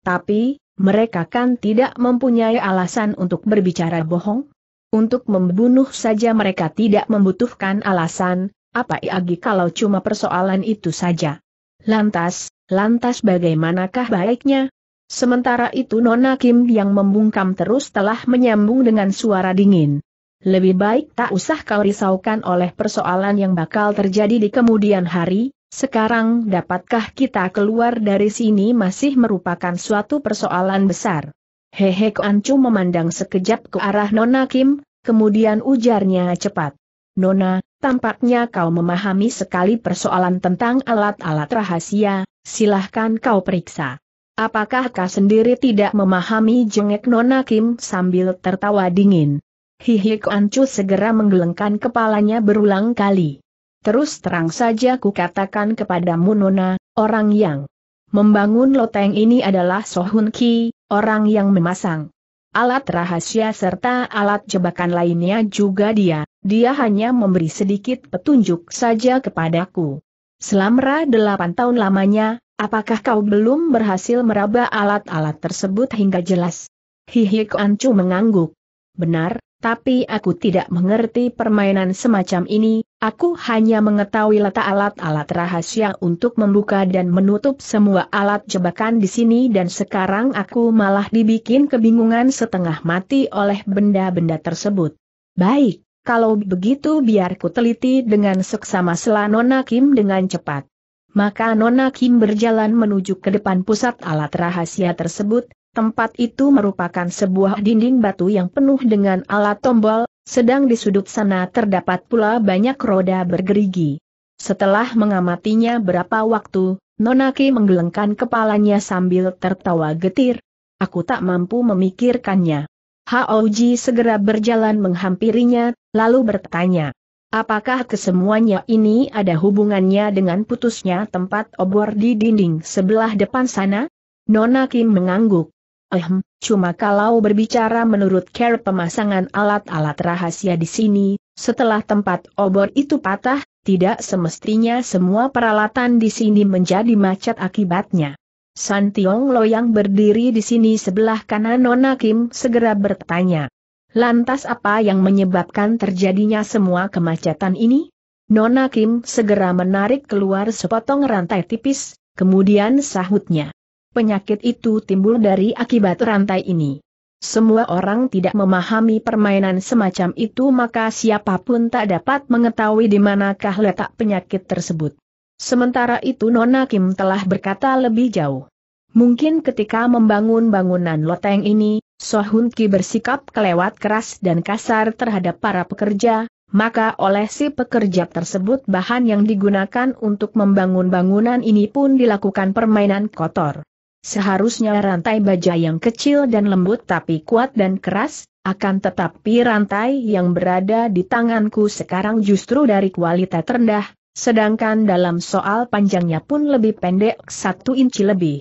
Tapi, mereka kan tidak mempunyai alasan untuk berbicara bohong. Untuk membunuh saja mereka tidak membutuhkan alasan, apa iya lagi kalau cuma persoalan itu saja. Lantas, lantas bagaimanakah baiknya? Sementara itu Nona Kim yang membungkam terus telah menyambung dengan suara dingin. Lebih baik tak usah kau risaukan oleh persoalan yang bakal terjadi di kemudian hari, sekarang dapatkah kita keluar dari sini masih merupakan suatu persoalan besar. Hehe Ancu memandang sekejap ke arah Nona Kim, kemudian ujarnya cepat. Nona, tampaknya kau memahami sekali persoalan tentang alat-alat rahasia, silahkan kau periksa. Apakah kau sendiri tidak memahami jengek Nona Kim sambil tertawa dingin? Hihi Ancu segera menggelengkan kepalanya berulang kali. Terus terang saja ku katakan kepadamu Nona, orang yang membangun loteng ini adalah Sohun Ki, orang yang memasang alat rahasia serta alat jebakan lainnya juga dia, dia hanya memberi sedikit petunjuk saja kepadaku. Selama delapan tahun lamanya, apakah kau belum berhasil meraba alat-alat tersebut hingga jelas? Hihi Chu mengangguk. Benar, tapi aku tidak mengerti permainan semacam ini, aku hanya mengetahui letak alat-alat rahasia untuk membuka dan menutup semua alat jebakan di sini dan sekarang aku malah dibikin kebingungan setengah mati oleh benda-benda tersebut. Baik, kalau begitu biar ku teliti dengan seksama sela Nona Kim dengan cepat. Maka Nona Kim berjalan menuju ke depan pusat alat rahasia tersebut, Tempat itu merupakan sebuah dinding batu yang penuh dengan alat tombol, sedang di sudut sana terdapat pula banyak roda bergerigi. Setelah mengamatinya berapa waktu, Nonaki menggelengkan kepalanya sambil tertawa getir. Aku tak mampu memikirkannya. Haoji segera berjalan menghampirinya, lalu bertanya. Apakah kesemuanya ini ada hubungannya dengan putusnya tempat obor di dinding sebelah depan sana? Nona mengangguk. Ehm, cuma kalau berbicara menurut care pemasangan alat-alat rahasia di sini, setelah tempat obor itu patah, tidak semestinya semua peralatan di sini menjadi macet akibatnya. San Tiong Lo yang berdiri di sini sebelah kanan Nona Kim segera bertanya. Lantas apa yang menyebabkan terjadinya semua kemacetan ini? Nona Kim segera menarik keluar sepotong rantai tipis, kemudian sahutnya. Penyakit itu timbul dari akibat rantai ini. Semua orang tidak memahami permainan semacam itu maka siapapun tak dapat mengetahui di manakah letak penyakit tersebut. Sementara itu Nona Kim telah berkata lebih jauh. Mungkin ketika membangun bangunan loteng ini, Sohun Ki bersikap kelewat keras dan kasar terhadap para pekerja, maka oleh si pekerja tersebut bahan yang digunakan untuk membangun bangunan ini pun dilakukan permainan kotor. Seharusnya rantai baja yang kecil dan lembut tapi kuat dan keras, akan tetapi rantai yang berada di tanganku sekarang justru dari kualitas rendah, sedangkan dalam soal panjangnya pun lebih pendek satu inci lebih.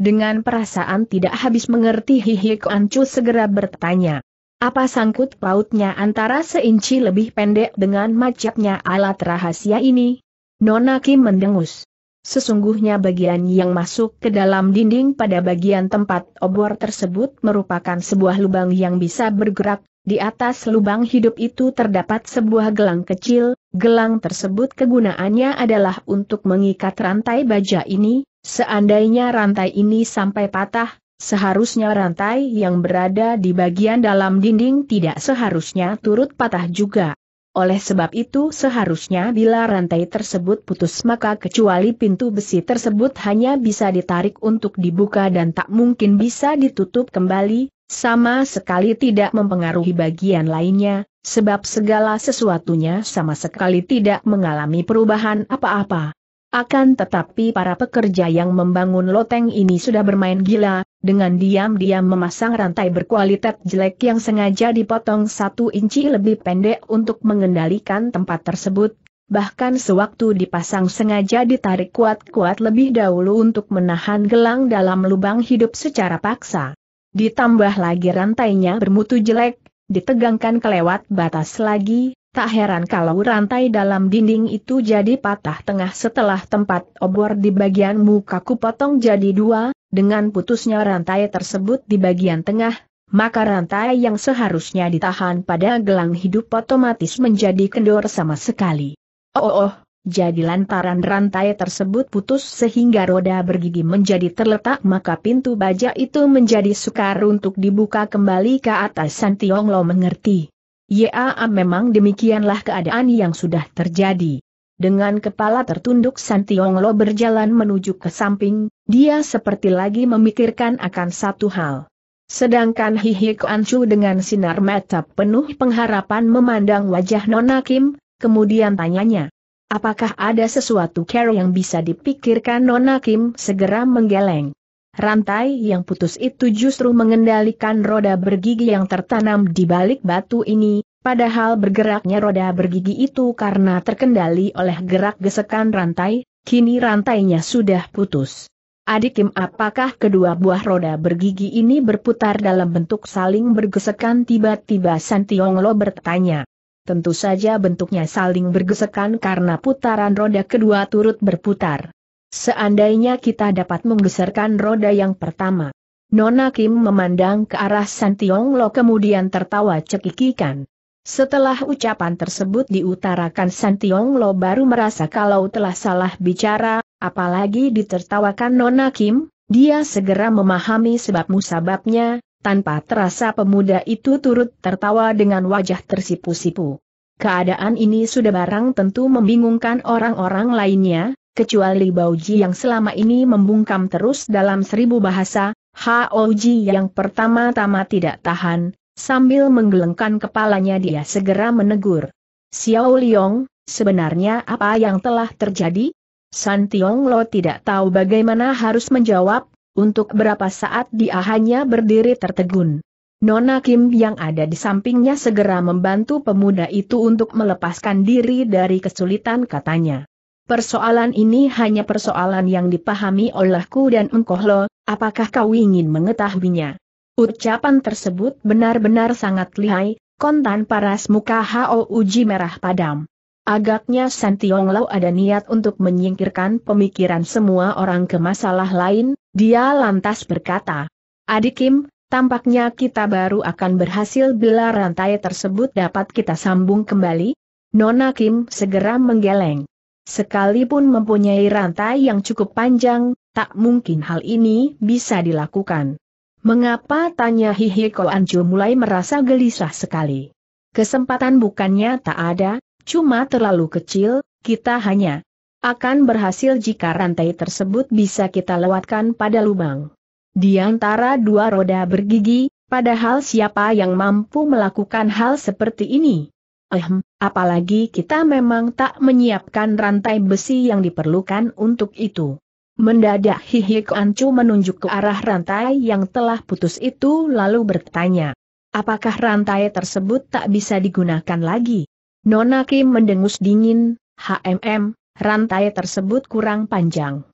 Dengan perasaan tidak habis mengerti Hihi Ancu segera bertanya. Apa sangkut pautnya antara seinci lebih pendek dengan macetnya alat rahasia ini? Nona Kim mendengus. Sesungguhnya bagian yang masuk ke dalam dinding pada bagian tempat obor tersebut merupakan sebuah lubang yang bisa bergerak, di atas lubang hidup itu terdapat sebuah gelang kecil, gelang tersebut kegunaannya adalah untuk mengikat rantai baja ini, seandainya rantai ini sampai patah, seharusnya rantai yang berada di bagian dalam dinding tidak seharusnya turut patah juga. Oleh sebab itu seharusnya bila rantai tersebut putus maka kecuali pintu besi tersebut hanya bisa ditarik untuk dibuka dan tak mungkin bisa ditutup kembali, sama sekali tidak mempengaruhi bagian lainnya, sebab segala sesuatunya sama sekali tidak mengalami perubahan apa-apa. Akan tetapi para pekerja yang membangun loteng ini sudah bermain gila, dengan diam-diam memasang rantai berkualitas jelek yang sengaja dipotong satu inci lebih pendek untuk mengendalikan tempat tersebut, bahkan sewaktu dipasang sengaja ditarik kuat-kuat lebih dahulu untuk menahan gelang dalam lubang hidup secara paksa. Ditambah lagi rantainya bermutu jelek, ditegangkan kelewat batas lagi, Tak heran kalau rantai dalam dinding itu jadi patah tengah setelah tempat obor di bagian muka potong jadi dua, dengan putusnya rantai tersebut di bagian tengah, maka rantai yang seharusnya ditahan pada gelang hidup otomatis menjadi kendor sama sekali. Oh oh, oh jadi lantaran rantai tersebut putus sehingga roda bergigi menjadi terletak maka pintu baja itu menjadi sukar untuk dibuka kembali ke atas Santiong Lo mengerti. Ya, memang demikianlah keadaan yang sudah terjadi. Dengan kepala tertunduk Lo berjalan menuju ke samping, dia seperti lagi memikirkan akan satu hal. Sedangkan Hihik Anshu dengan sinar mata penuh pengharapan memandang wajah Nona Kim, kemudian tanyanya. Apakah ada sesuatu care yang bisa dipikirkan Nona Kim segera menggeleng? Rantai yang putus itu justru mengendalikan roda bergigi yang tertanam di balik batu ini, padahal bergeraknya roda bergigi itu karena terkendali oleh gerak gesekan rantai, kini rantainya sudah putus. Adik Adikim apakah kedua buah roda bergigi ini berputar dalam bentuk saling bergesekan tiba-tiba Lo bertanya. Tentu saja bentuknya saling bergesekan karena putaran roda kedua turut berputar. Seandainya kita dapat menggeserkan roda yang pertama. Nona Kim memandang ke arah San Lo kemudian tertawa cekikikan. Setelah ucapan tersebut diutarakan San Lo baru merasa kalau telah salah bicara, apalagi ditertawakan Nona Kim, dia segera memahami sebab musababnya, tanpa terasa pemuda itu turut tertawa dengan wajah tersipu-sipu. Keadaan ini sudah barang tentu membingungkan orang-orang lainnya, kecuali Bauji yang selama ini membungkam terus dalam seribu bahasa, Haoji yang pertama-tama tidak tahan, sambil menggelengkan kepalanya dia segera menegur. Xiao Liong, sebenarnya apa yang telah terjadi? San Tiong Lo tidak tahu bagaimana harus menjawab, untuk berapa saat dia hanya berdiri tertegun. Nona Kim yang ada di sampingnya segera membantu pemuda itu untuk melepaskan diri dari kesulitan katanya. Persoalan ini hanya persoalan yang dipahami olehku dan engkau lo, apakah kau ingin mengetahuinya? Ucapan tersebut benar-benar sangat lihai, kontan paras muka Hao Uji merah padam. Agaknya Tiong Lau ada niat untuk menyingkirkan pemikiran semua orang ke masalah lain, dia lantas berkata, Adik Kim, tampaknya kita baru akan berhasil bila rantai tersebut dapat kita sambung kembali. Nona Kim segera menggeleng. Sekalipun mempunyai rantai yang cukup panjang, tak mungkin hal ini bisa dilakukan. Mengapa tanya Hihiko Anjo mulai merasa gelisah sekali. Kesempatan bukannya tak ada, cuma terlalu kecil, kita hanya akan berhasil jika rantai tersebut bisa kita lewatkan pada lubang. Di antara dua roda bergigi, padahal siapa yang mampu melakukan hal seperti ini? Ehem, apalagi kita memang tak menyiapkan rantai besi yang diperlukan untuk itu. Mendadak Hihik Ancu menunjuk ke arah rantai yang telah putus itu lalu bertanya, apakah rantai tersebut tak bisa digunakan lagi? Nona Kim mendengus dingin, HMM, rantai tersebut kurang panjang.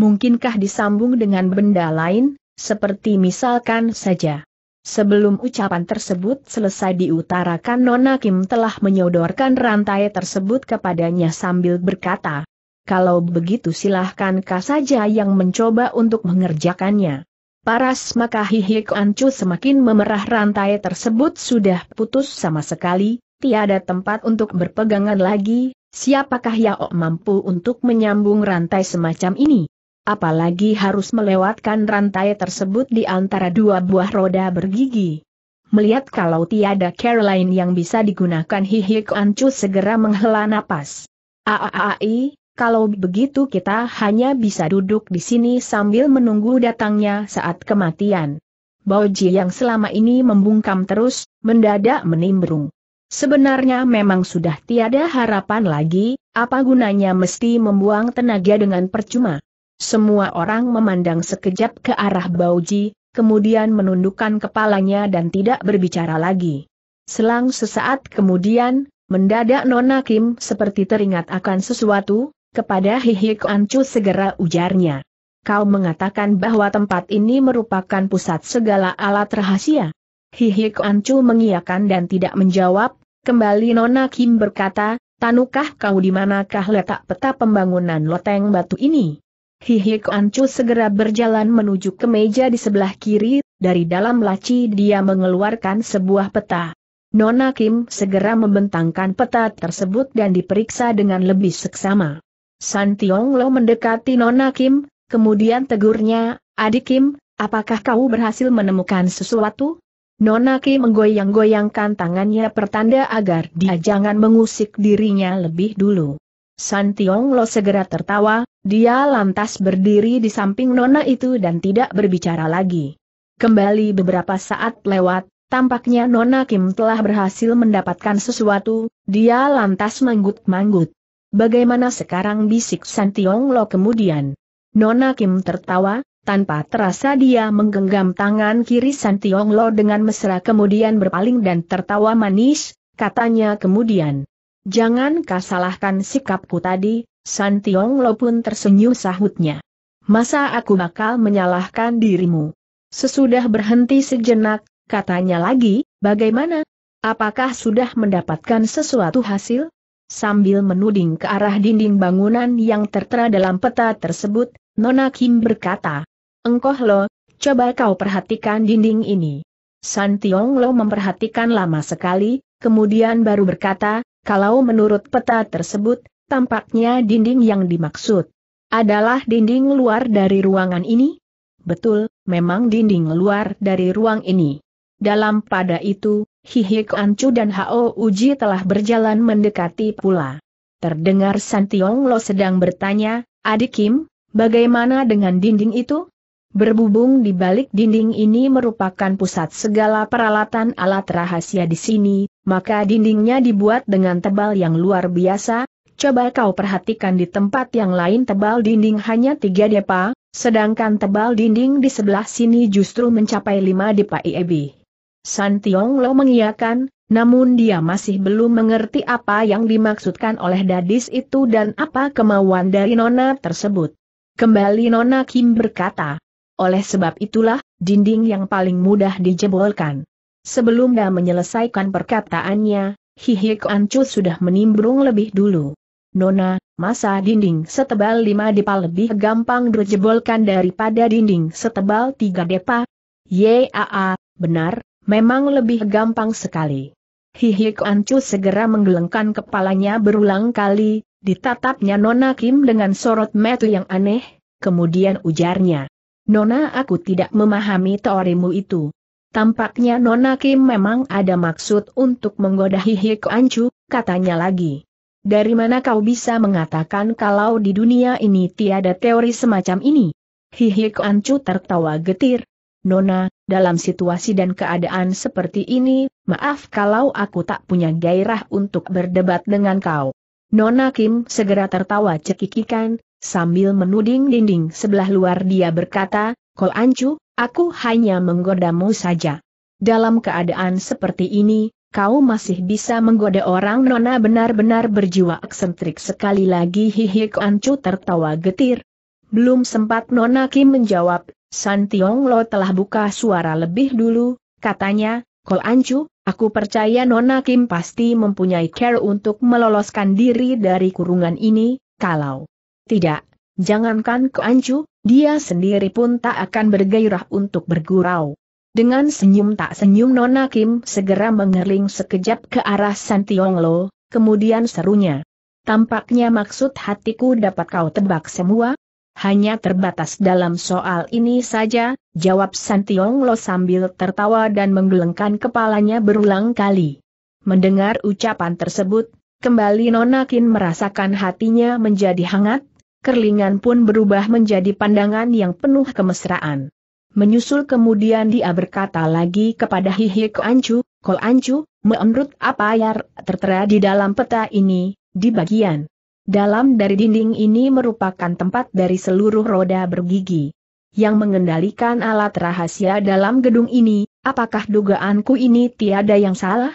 Mungkinkah disambung dengan benda lain, seperti misalkan saja Sebelum ucapan tersebut selesai diutarakan Nona Kim telah menyodorkan rantai tersebut kepadanya sambil berkata, kalau begitu silahkan kah saja yang mencoba untuk mengerjakannya. Paras maka hihik ancu semakin memerah rantai tersebut sudah putus sama sekali, tiada tempat untuk berpegangan lagi, siapakah Yao mampu untuk menyambung rantai semacam ini? apalagi harus melewatkan rantai tersebut di antara dua buah roda bergigi. Melihat kalau tiada Caroline yang bisa digunakan Hihi Ancu segera menghela napas. Aaai, ah, ah, ah, kalau begitu kita hanya bisa duduk di sini sambil menunggu datangnya saat kematian. Boji yang selama ini membungkam terus, mendadak menimbrung. Sebenarnya memang sudah tiada harapan lagi, apa gunanya mesti membuang tenaga dengan percuma. Semua orang memandang sekejap ke arah Bauji, kemudian menundukkan kepalanya dan tidak berbicara lagi. Selang sesaat kemudian, mendadak Nona Kim seperti teringat akan sesuatu, kepada Hihi Ancu segera ujarnya. Kau mengatakan bahwa tempat ini merupakan pusat segala alat rahasia. Hihi Ancu mengiakan dan tidak menjawab, kembali Nona Kim berkata, Tanukah kau di manakah letak peta pembangunan loteng batu ini? Hihi Ancu segera berjalan menuju ke meja di sebelah kiri, dari dalam laci dia mengeluarkan sebuah peta. Nona Kim segera membentangkan peta tersebut dan diperiksa dengan lebih seksama. San Tiong Lo mendekati Nona Kim, kemudian tegurnya, Adik Kim, apakah kau berhasil menemukan sesuatu? Nona Kim menggoyang-goyangkan tangannya pertanda agar dia jangan mengusik dirinya lebih dulu. San Tiong Lo segera tertawa, dia lantas berdiri di samping nona itu dan tidak berbicara lagi. Kembali beberapa saat lewat, tampaknya nona Kim telah berhasil mendapatkan sesuatu, dia lantas manggut-manggut. Bagaimana sekarang bisik San Tiong Lo kemudian? Nona Kim tertawa, tanpa terasa dia menggenggam tangan kiri San Tiong Lo dengan mesra kemudian berpaling dan tertawa manis, katanya kemudian. Jangan kau salahkan sikapku tadi, San Tiong Lo pun tersenyum sahutnya. Masa aku bakal menyalahkan dirimu? Sesudah berhenti sejenak, katanya lagi, bagaimana? Apakah sudah mendapatkan sesuatu hasil? Sambil menuding ke arah dinding bangunan yang tertera dalam peta tersebut, Nona Kim berkata, Engkoh lo, coba kau perhatikan dinding ini. San Tiong Lo memperhatikan lama sekali, kemudian baru berkata, kalau menurut peta tersebut, tampaknya dinding yang dimaksud adalah dinding luar dari ruangan ini? Betul, memang dinding luar dari ruang ini. Dalam pada itu, Hihik Ancu dan Hao Uji telah berjalan mendekati pula. Terdengar Santiong Lo sedang bertanya, Adik Kim, bagaimana dengan dinding itu? Berbubung di balik dinding ini merupakan pusat segala peralatan alat rahasia di sini, maka dindingnya dibuat dengan tebal yang luar biasa, coba kau perhatikan di tempat yang lain tebal dinding hanya tiga depa, sedangkan tebal dinding di sebelah sini justru mencapai lima depa IEB. San Tiong Lo mengiakan, namun dia masih belum mengerti apa yang dimaksudkan oleh dadis itu dan apa kemauan dari Nona tersebut. Kembali Nona Kim berkata, oleh sebab itulah, dinding yang paling mudah dijebolkan. Sebelum dia menyelesaikan perkataannya, Hihi Ancu sudah menimbrung lebih dulu. Nona, masa dinding setebal lima depa lebih gampang dijebolkan daripada dinding setebal tiga depa? Yaa, benar, memang lebih gampang sekali. Hihi Ancu segera menggelengkan kepalanya berulang kali, ditatapnya Nona Kim dengan sorot metu yang aneh, kemudian ujarnya. Nona aku tidak memahami teorimu itu. Tampaknya Nona Kim memang ada maksud untuk menggoda Hihi Ancu, katanya lagi. Dari mana kau bisa mengatakan kalau di dunia ini tiada teori semacam ini? Hihi Ancu tertawa getir. Nona, dalam situasi dan keadaan seperti ini, maaf kalau aku tak punya gairah untuk berdebat dengan kau. Nona Kim segera tertawa cekikikan, Sambil menuding dinding sebelah luar dia berkata, Ko Ancu, aku hanya menggodamu saja. Dalam keadaan seperti ini, kau masih bisa menggoda orang nona benar-benar berjiwa eksentrik sekali lagi hihi Ko Ancu tertawa getir. Belum sempat Nona Kim menjawab, San Tiong Lo telah buka suara lebih dulu, katanya, Ko Ancu, aku percaya Nona Kim pasti mempunyai care untuk meloloskan diri dari kurungan ini, kalau tidak, jangankan Keancu, dia sendiri pun tak akan bergairah untuk bergurau. Dengan senyum tak senyum Nona Kim segera mengering sekejap ke arah San Lo, kemudian serunya. Tampaknya maksud hatiku dapat kau tebak semua? Hanya terbatas dalam soal ini saja, jawab San Lo sambil tertawa dan menggelengkan kepalanya berulang kali. Mendengar ucapan tersebut, kembali Nona Kim merasakan hatinya menjadi hangat, kerlingan pun berubah menjadi pandangan yang penuh kemesraan. Menyusul kemudian dia berkata lagi kepada Hihi Ancu, Kol Ancu, menurut apa yang tertera di dalam peta ini, di bagian dalam dari dinding ini merupakan tempat dari seluruh roda bergigi yang mengendalikan alat rahasia dalam gedung ini, apakah dugaanku ini tiada yang salah?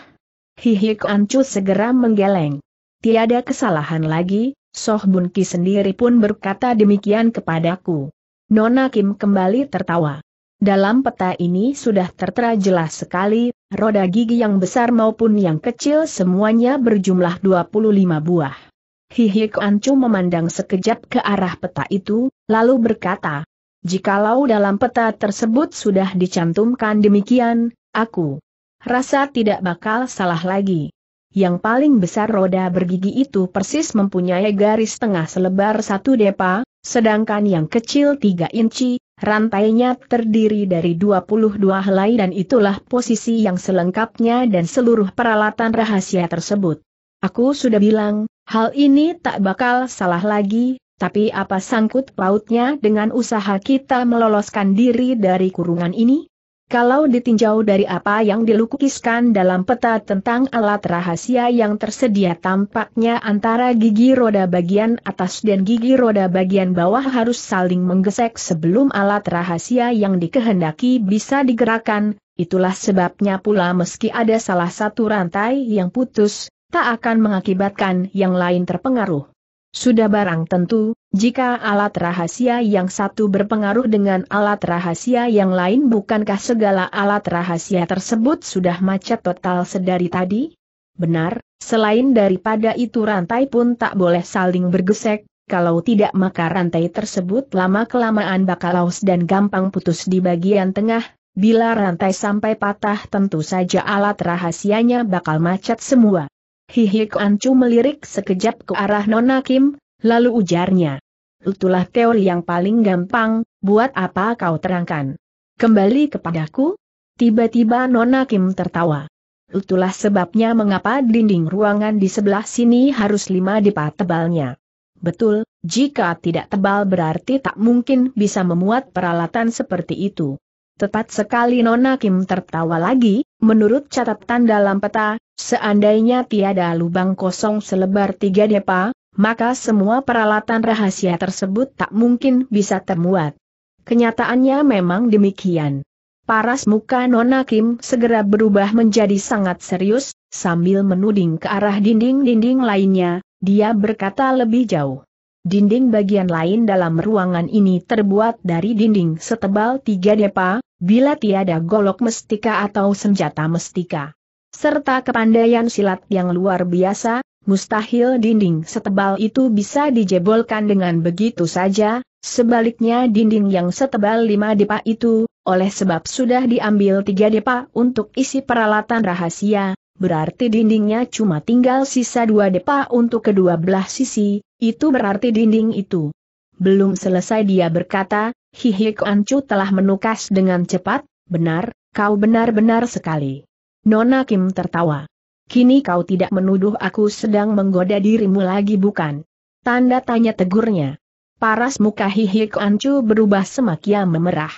Hihi Ancu segera menggeleng. Tiada kesalahan lagi, Soh Bun Ki sendiri pun berkata demikian kepadaku. Nona Kim kembali tertawa. Dalam peta ini sudah tertera jelas sekali, roda gigi yang besar maupun yang kecil semuanya berjumlah 25 buah. Hihi Ancu memandang sekejap ke arah peta itu, lalu berkata, Jikalau dalam peta tersebut sudah dicantumkan demikian, aku rasa tidak bakal salah lagi yang paling besar roda bergigi itu persis mempunyai garis tengah selebar satu depa, sedangkan yang kecil tiga inci, rantainya terdiri dari 22 helai dan itulah posisi yang selengkapnya dan seluruh peralatan rahasia tersebut. Aku sudah bilang, hal ini tak bakal salah lagi, tapi apa sangkut pautnya dengan usaha kita meloloskan diri dari kurungan ini? Kalau ditinjau dari apa yang dilukiskan dalam peta tentang alat rahasia yang tersedia tampaknya antara gigi roda bagian atas dan gigi roda bagian bawah harus saling menggesek sebelum alat rahasia yang dikehendaki bisa digerakkan, itulah sebabnya pula meski ada salah satu rantai yang putus, tak akan mengakibatkan yang lain terpengaruh. Sudah barang tentu, jika alat rahasia yang satu berpengaruh dengan alat rahasia yang lain bukankah segala alat rahasia tersebut sudah macet total sedari tadi? Benar, selain daripada itu rantai pun tak boleh saling bergesek, kalau tidak maka rantai tersebut lama-kelamaan bakal aus dan gampang putus di bagian tengah, bila rantai sampai patah tentu saja alat rahasianya bakal macet semua. Hihi Ancu melirik sekejap ke arah Nona Kim, lalu ujarnya. Itulah teori yang paling gampang, buat apa kau terangkan? Kembali kepadaku? Tiba-tiba Nona Kim tertawa. Itulah sebabnya mengapa dinding ruangan di sebelah sini harus lima dipa tebalnya. Betul, jika tidak tebal berarti tak mungkin bisa memuat peralatan seperti itu. Tepat sekali Nona Kim tertawa lagi, menurut catatan dalam peta, Seandainya tiada lubang kosong selebar tiga depa, maka semua peralatan rahasia tersebut tak mungkin bisa termuat. Kenyataannya memang demikian. Paras muka Nona Kim segera berubah menjadi sangat serius, sambil menuding ke arah dinding-dinding lainnya, dia berkata lebih jauh. Dinding bagian lain dalam ruangan ini terbuat dari dinding setebal tiga depa, bila tiada golok mestika atau senjata mestika serta kepandaian silat yang luar biasa, mustahil dinding setebal itu bisa dijebolkan dengan begitu saja, sebaliknya dinding yang setebal lima depa itu, oleh sebab sudah diambil tiga depa untuk isi peralatan rahasia, berarti dindingnya cuma tinggal sisa dua depa untuk kedua belah sisi, itu berarti dinding itu. Belum selesai dia berkata, Hihi Ancu telah menukas dengan cepat, benar, kau benar-benar sekali. Nona Kim tertawa. Kini kau tidak menuduh aku sedang menggoda dirimu lagi bukan? Tanda tanya tegurnya. Paras muka hihi Ancu berubah semakin memerah.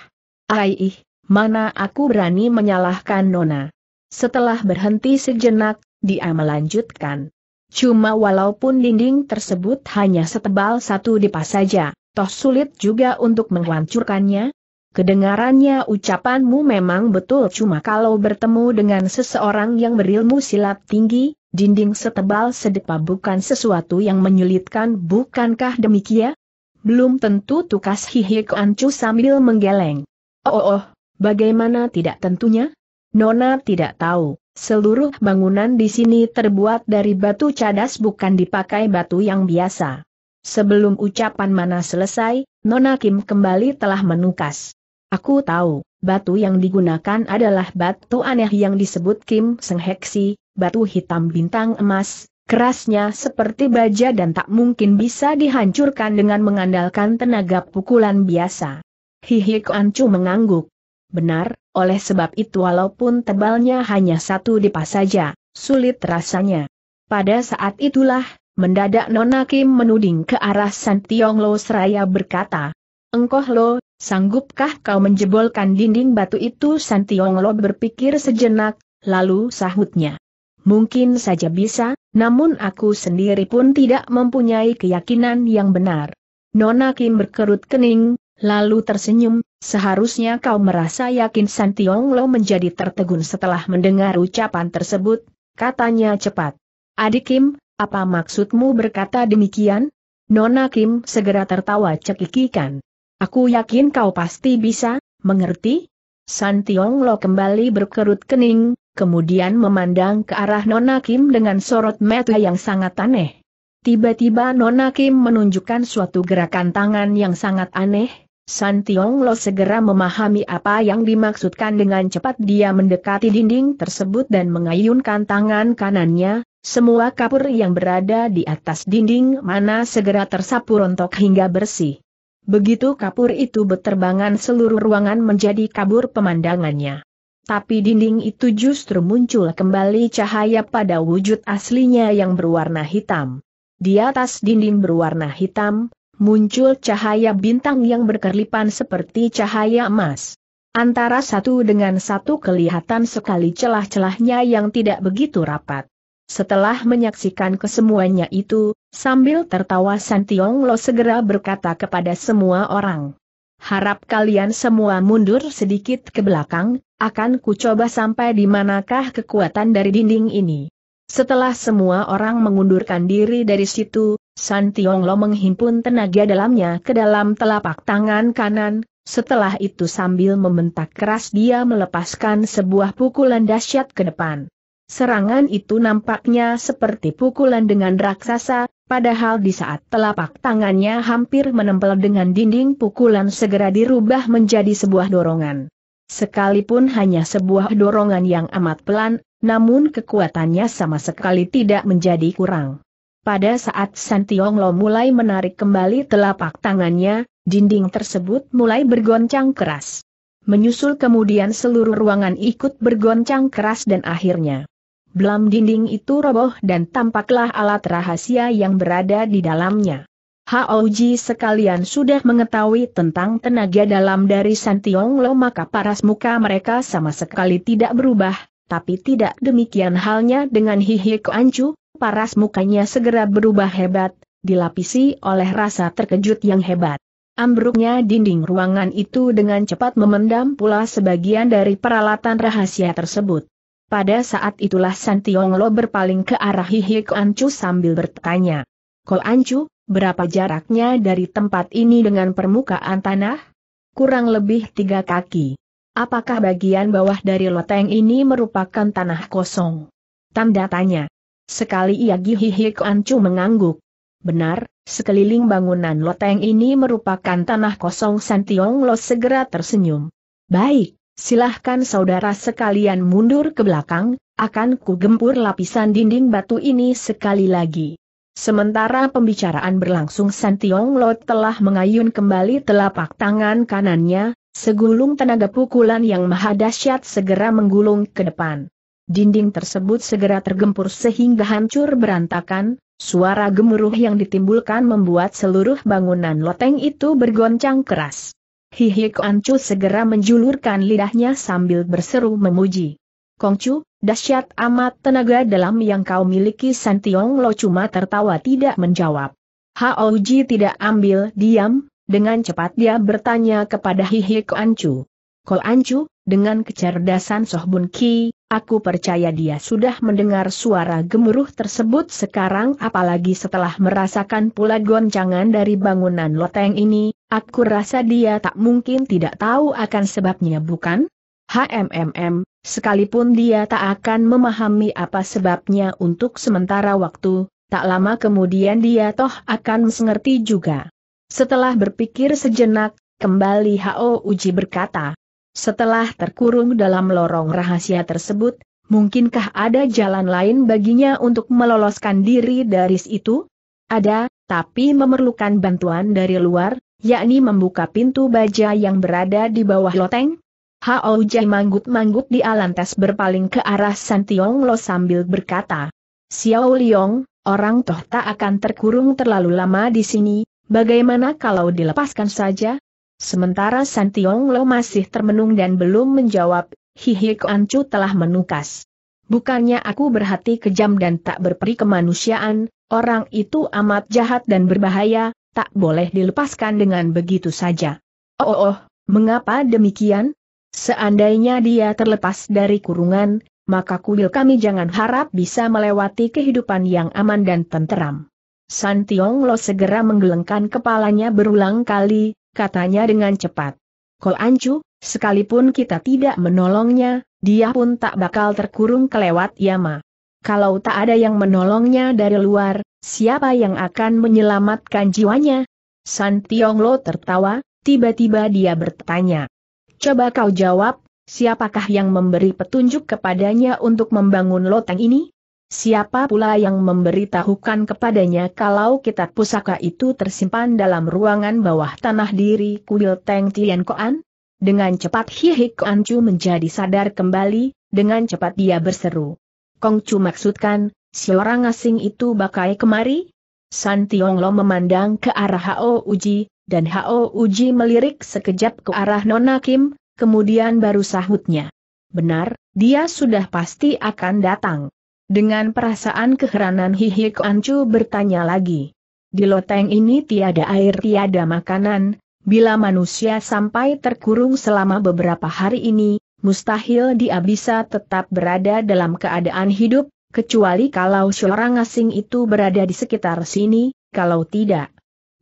Aih, mana aku berani menyalahkan Nona. Setelah berhenti sejenak, dia melanjutkan. Cuma walaupun dinding tersebut hanya setebal satu dipas saja, toh sulit juga untuk menghancurkannya, Kedengarannya ucapanmu memang betul cuma kalau bertemu dengan seseorang yang berilmu silat tinggi, dinding setebal sedepa bukan sesuatu yang menyulitkan bukankah demikian? Belum tentu tukas hihik Ancu sambil menggeleng. Oh, oh, oh, bagaimana tidak tentunya? Nona tidak tahu, seluruh bangunan di sini terbuat dari batu cadas bukan dipakai batu yang biasa. Sebelum ucapan mana selesai, Nona Kim kembali telah menukas. Aku tahu, batu yang digunakan adalah batu aneh yang disebut Kim Seng Heksi, batu hitam bintang emas, kerasnya seperti baja dan tak mungkin bisa dihancurkan dengan mengandalkan tenaga pukulan biasa. Hihi Ancu mengangguk. Benar, oleh sebab itu walaupun tebalnya hanya satu dipas saja, sulit rasanya. Pada saat itulah, mendadak Nona Kim menuding ke arah San Tiong Lo seraya berkata, Engkoh Lo, Sanggupkah kau menjebolkan dinding batu itu? San Tiong Lo berpikir sejenak, lalu sahutnya. Mungkin saja bisa, namun aku sendiri pun tidak mempunyai keyakinan yang benar. Nona Kim berkerut kening, lalu tersenyum, seharusnya kau merasa yakin San Tiong Lo menjadi tertegun setelah mendengar ucapan tersebut, katanya cepat. Adik Kim, apa maksudmu berkata demikian? Nona Kim segera tertawa cekikikan. Aku yakin kau pasti bisa, mengerti? San Tiong Lo kembali berkerut kening, kemudian memandang ke arah Nona Kim dengan sorot mata yang sangat aneh. Tiba-tiba Nona Kim menunjukkan suatu gerakan tangan yang sangat aneh, San Tiong Lo segera memahami apa yang dimaksudkan dengan cepat dia mendekati dinding tersebut dan mengayunkan tangan kanannya, semua kapur yang berada di atas dinding mana segera tersapu rontok hingga bersih. Begitu kapur itu beterbangan seluruh ruangan menjadi kabur pemandangannya. Tapi dinding itu justru muncul kembali cahaya pada wujud aslinya yang berwarna hitam. Di atas dinding berwarna hitam, muncul cahaya bintang yang berkerlipan seperti cahaya emas. Antara satu dengan satu kelihatan sekali celah-celahnya yang tidak begitu rapat. Setelah menyaksikan kesemuanya itu, sambil tertawa San Tiong Lo segera berkata kepada semua orang. Harap kalian semua mundur sedikit ke belakang, akan kucoba sampai di manakah kekuatan dari dinding ini. Setelah semua orang mengundurkan diri dari situ, San Tiong Lo menghimpun tenaga dalamnya ke dalam telapak tangan kanan, setelah itu sambil membentak keras dia melepaskan sebuah pukulan dahsyat ke depan. Serangan itu nampaknya seperti pukulan dengan raksasa, padahal di saat telapak tangannya hampir menempel dengan dinding pukulan segera dirubah menjadi sebuah dorongan. Sekalipun hanya sebuah dorongan yang amat pelan, namun kekuatannya sama sekali tidak menjadi kurang. Pada saat Santiong Lo mulai menarik kembali telapak tangannya, dinding tersebut mulai bergoncang keras. Menyusul kemudian seluruh ruangan ikut bergoncang keras dan akhirnya Belam dinding itu roboh dan tampaklah alat rahasia yang berada di dalamnya. Haoji sekalian sudah mengetahui tentang tenaga dalam dari Santiong Lo maka paras muka mereka sama sekali tidak berubah, tapi tidak demikian halnya dengan Hihi Ancu, paras mukanya segera berubah hebat, dilapisi oleh rasa terkejut yang hebat. Ambruknya dinding ruangan itu dengan cepat memendam pula sebagian dari peralatan rahasia tersebut. Pada saat itulah San Tiong Lo berpaling ke arah Hihi Ancu sambil bertanya. Ko Ancu, berapa jaraknya dari tempat ini dengan permukaan tanah? Kurang lebih tiga kaki. Apakah bagian bawah dari loteng ini merupakan tanah kosong? Tanda tanya. Sekali ia Hihi Ancu mengangguk. Benar, sekeliling bangunan loteng ini merupakan tanah kosong San Tiong Lo segera tersenyum. Baik, silahkan saudara sekalian mundur ke belakang, akan ku gempur lapisan dinding batu ini sekali lagi. Sementara pembicaraan berlangsung San Lot telah mengayun kembali telapak tangan kanannya, segulung tenaga pukulan yang maha dahsyat segera menggulung ke depan. Dinding tersebut segera tergempur sehingga hancur berantakan, suara gemuruh yang ditimbulkan membuat seluruh bangunan loteng itu bergoncang keras. Hihi Ancu segera menjulurkan lidahnya sambil berseru memuji. Kongcu, dahsyat amat tenaga dalam yang kau miliki Tiong Lo cuma tertawa tidak menjawab. Haoji tidak ambil diam, dengan cepat dia bertanya kepada Hihi Ancu. Ko Ancu, dengan kecerdasan Sohbun Ki, aku percaya dia sudah mendengar suara gemuruh tersebut sekarang apalagi setelah merasakan pula goncangan dari bangunan loteng ini, Aku rasa dia tak mungkin tidak tahu akan sebabnya bukan? HMMM, sekalipun dia tak akan memahami apa sebabnya untuk sementara waktu, tak lama kemudian dia toh akan mengerti juga. Setelah berpikir sejenak, kembali Hao Uji berkata, setelah terkurung dalam lorong rahasia tersebut, mungkinkah ada jalan lain baginya untuk meloloskan diri dari situ? Ada, tapi memerlukan bantuan dari luar, yakni membuka pintu baja yang berada di bawah loteng? Hao Jai manggut-manggut di alantas berpaling ke arah San Tiong Lo sambil berkata, Xiao Liong, orang toh tak akan terkurung terlalu lama di sini, bagaimana kalau dilepaskan saja? Sementara San Tiong Lo masih termenung dan belum menjawab, Hihi Ancu telah menukas. Bukannya aku berhati kejam dan tak berperi kemanusiaan, orang itu amat jahat dan berbahaya, tak boleh dilepaskan dengan begitu saja. Oh, oh, oh mengapa demikian? Seandainya dia terlepas dari kurungan, maka kuil kami jangan harap bisa melewati kehidupan yang aman dan tenteram. San Tiong Lo segera menggelengkan kepalanya berulang kali, katanya dengan cepat. Ko Ancu, sekalipun kita tidak menolongnya, dia pun tak bakal terkurung kelewat Yama. Kalau tak ada yang menolongnya dari luar, Siapa yang akan menyelamatkan jiwanya? San Lo tertawa, tiba-tiba dia bertanya. Coba kau jawab, siapakah yang memberi petunjuk kepadanya untuk membangun loteng ini? Siapa pula yang memberitahukan kepadanya kalau kitab pusaka itu tersimpan dalam ruangan bawah tanah diri kuil Teng Tian Koan? Dengan cepat hihik Koan Chu menjadi sadar kembali, dengan cepat dia berseru. Kong Chu maksudkan, Si orang asing itu bakai kemari? San Tiong memandang ke arah Hao Uji, dan Hao Uji melirik sekejap ke arah Nona Kim, kemudian baru sahutnya. Benar, dia sudah pasti akan datang. Dengan perasaan keheranan Hihi Chu bertanya lagi. Di loteng ini tiada air tiada makanan, bila manusia sampai terkurung selama beberapa hari ini, mustahil dia bisa tetap berada dalam keadaan hidup, kecuali kalau seorang asing itu berada di sekitar sini, kalau tidak.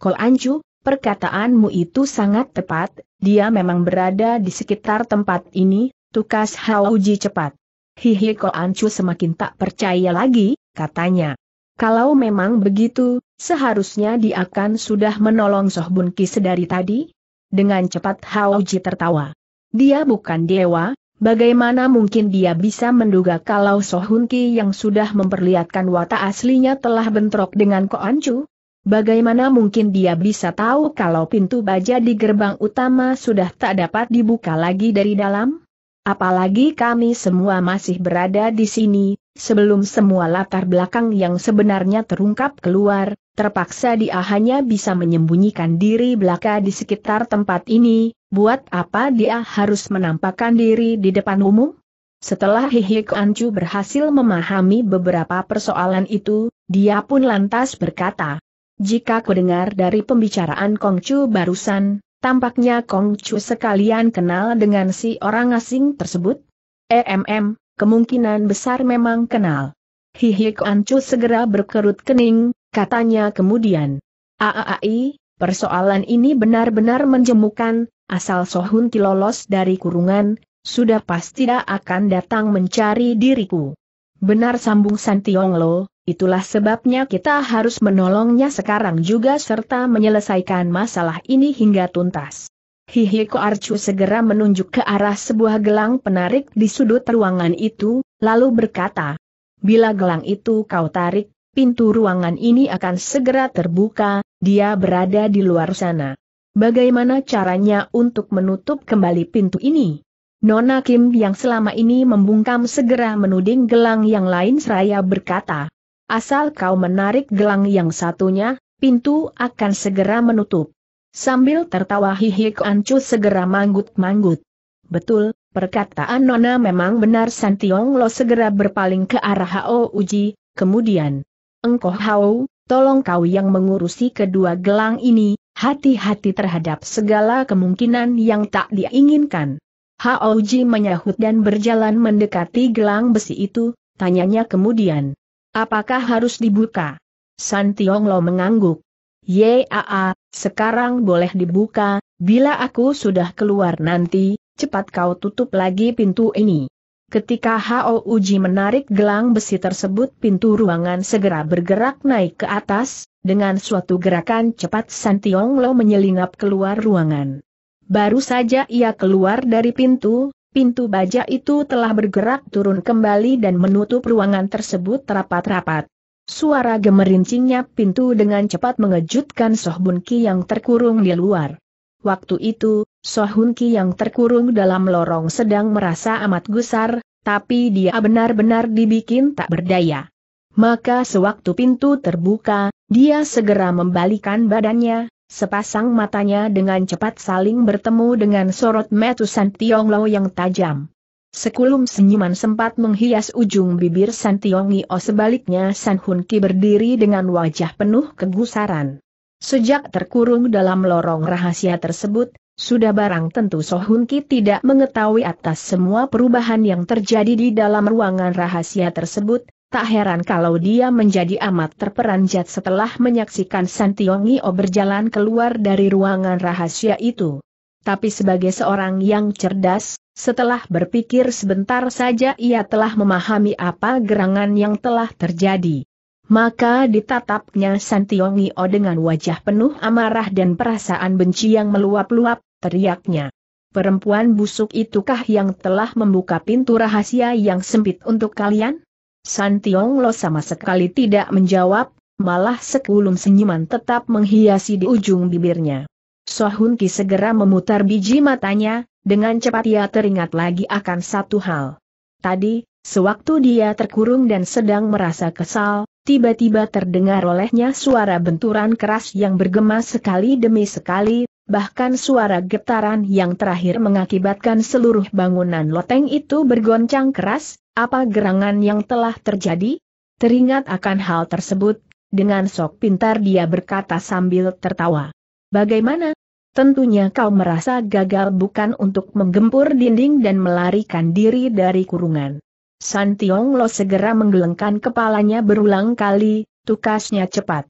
Kol Ancu, perkataanmu itu sangat tepat, dia memang berada di sekitar tempat ini, tukas Hauji cepat. Hihi Kol Ancu semakin tak percaya lagi, katanya. Kalau memang begitu, seharusnya dia akan sudah menolong Soh Bun Ki sedari tadi? Dengan cepat Hauji tertawa. Dia bukan dewa, Bagaimana mungkin dia bisa menduga kalau Sohun Ki yang sudah memperlihatkan watak aslinya telah bentrok dengan Chu? Bagaimana mungkin dia bisa tahu kalau pintu baja di gerbang utama sudah tak dapat dibuka lagi dari dalam? Apalagi kami semua masih berada di sini, sebelum semua latar belakang yang sebenarnya terungkap keluar, terpaksa dia hanya bisa menyembunyikan diri belaka di sekitar tempat ini, buat apa dia harus menampakkan diri di depan umum? Setelah Hihik Ancu berhasil memahami beberapa persoalan itu, dia pun lantas berkata, jika kudengar dengar dari pembicaraan Kongcu barusan, tampaknya Kongcu sekalian kenal dengan si orang asing tersebut. EMM, kemungkinan besar memang kenal. Hihik, Ancu segera berkerut kening, katanya kemudian. Aai, persoalan ini benar-benar menjemukan, asal Sohun kilolos dari kurungan, sudah pasti tidak akan datang mencari diriku. Benar sambung Santiong Lo, itulah sebabnya kita harus menolongnya sekarang juga serta menyelesaikan masalah ini hingga tuntas. Hihiko Arcu segera menunjuk ke arah sebuah gelang penarik di sudut ruangan itu, lalu berkata, Bila gelang itu kau tarik, pintu ruangan ini akan segera terbuka, dia berada di luar sana. Bagaimana caranya untuk menutup kembali pintu ini? Nona Kim yang selama ini membungkam segera menuding gelang yang lain seraya berkata, Asal kau menarik gelang yang satunya, pintu akan segera menutup. Sambil tertawa hihik Ancu segera manggut-manggut. Betul, perkataan Nona memang benar Tiong Lo segera berpaling ke arah Hao Uji, kemudian. Engkau Hao, tolong kau yang mengurusi kedua gelang ini, hati-hati terhadap segala kemungkinan yang tak diinginkan. Hao Uji menyahut dan berjalan mendekati gelang besi itu, tanyanya kemudian. Apakah harus dibuka? Tiong Lo mengangguk. Yaa, sekarang boleh dibuka, bila aku sudah keluar nanti, cepat kau tutup lagi pintu ini. Ketika Hao Uji menarik gelang besi tersebut pintu ruangan segera bergerak naik ke atas, dengan suatu gerakan cepat San Tiong Lo menyelinap keluar ruangan. Baru saja ia keluar dari pintu, pintu baja itu telah bergerak turun kembali dan menutup ruangan tersebut rapat-rapat. Suara gemerincingnya pintu dengan cepat mengejutkan Sohbun Ki yang terkurung di luar. Waktu itu, Soh Ki yang terkurung dalam lorong sedang merasa amat gusar, tapi dia benar-benar dibikin tak berdaya. Maka sewaktu pintu terbuka, dia segera membalikan badannya, sepasang matanya dengan cepat saling bertemu dengan sorot metusan Tionglo yang tajam. Sekulum senyuman sempat menghias ujung bibir San Tiongio oh, sebaliknya San Hun Ki berdiri dengan wajah penuh kegusaran. Sejak terkurung dalam lorong rahasia tersebut, sudah barang tentu So Hun Ki tidak mengetahui atas semua perubahan yang terjadi di dalam ruangan rahasia tersebut, tak heran kalau dia menjadi amat terperanjat setelah menyaksikan San o oh, berjalan keluar dari ruangan rahasia itu. Tapi sebagai seorang yang cerdas, setelah berpikir sebentar saja ia telah memahami apa gerangan yang telah terjadi. Maka ditatapnya Santiong O dengan wajah penuh amarah dan perasaan benci yang meluap-luap, teriaknya. Perempuan busuk itukah yang telah membuka pintu rahasia yang sempit untuk kalian? Santiong Lo sama sekali tidak menjawab, malah sekulum senyuman tetap menghiasi di ujung bibirnya. Sohun Ki segera memutar biji matanya, dengan cepat ia teringat lagi akan satu hal. Tadi, sewaktu dia terkurung dan sedang merasa kesal, tiba-tiba terdengar olehnya suara benturan keras yang bergema sekali demi sekali, bahkan suara getaran yang terakhir mengakibatkan seluruh bangunan loteng itu bergoncang keras, apa gerangan yang telah terjadi? Teringat akan hal tersebut, dengan sok pintar dia berkata sambil tertawa. Bagaimana, Tentunya kau merasa gagal bukan untuk menggempur dinding dan melarikan diri dari kurungan. San Tiong Lo segera menggelengkan kepalanya berulang kali, tukasnya cepat.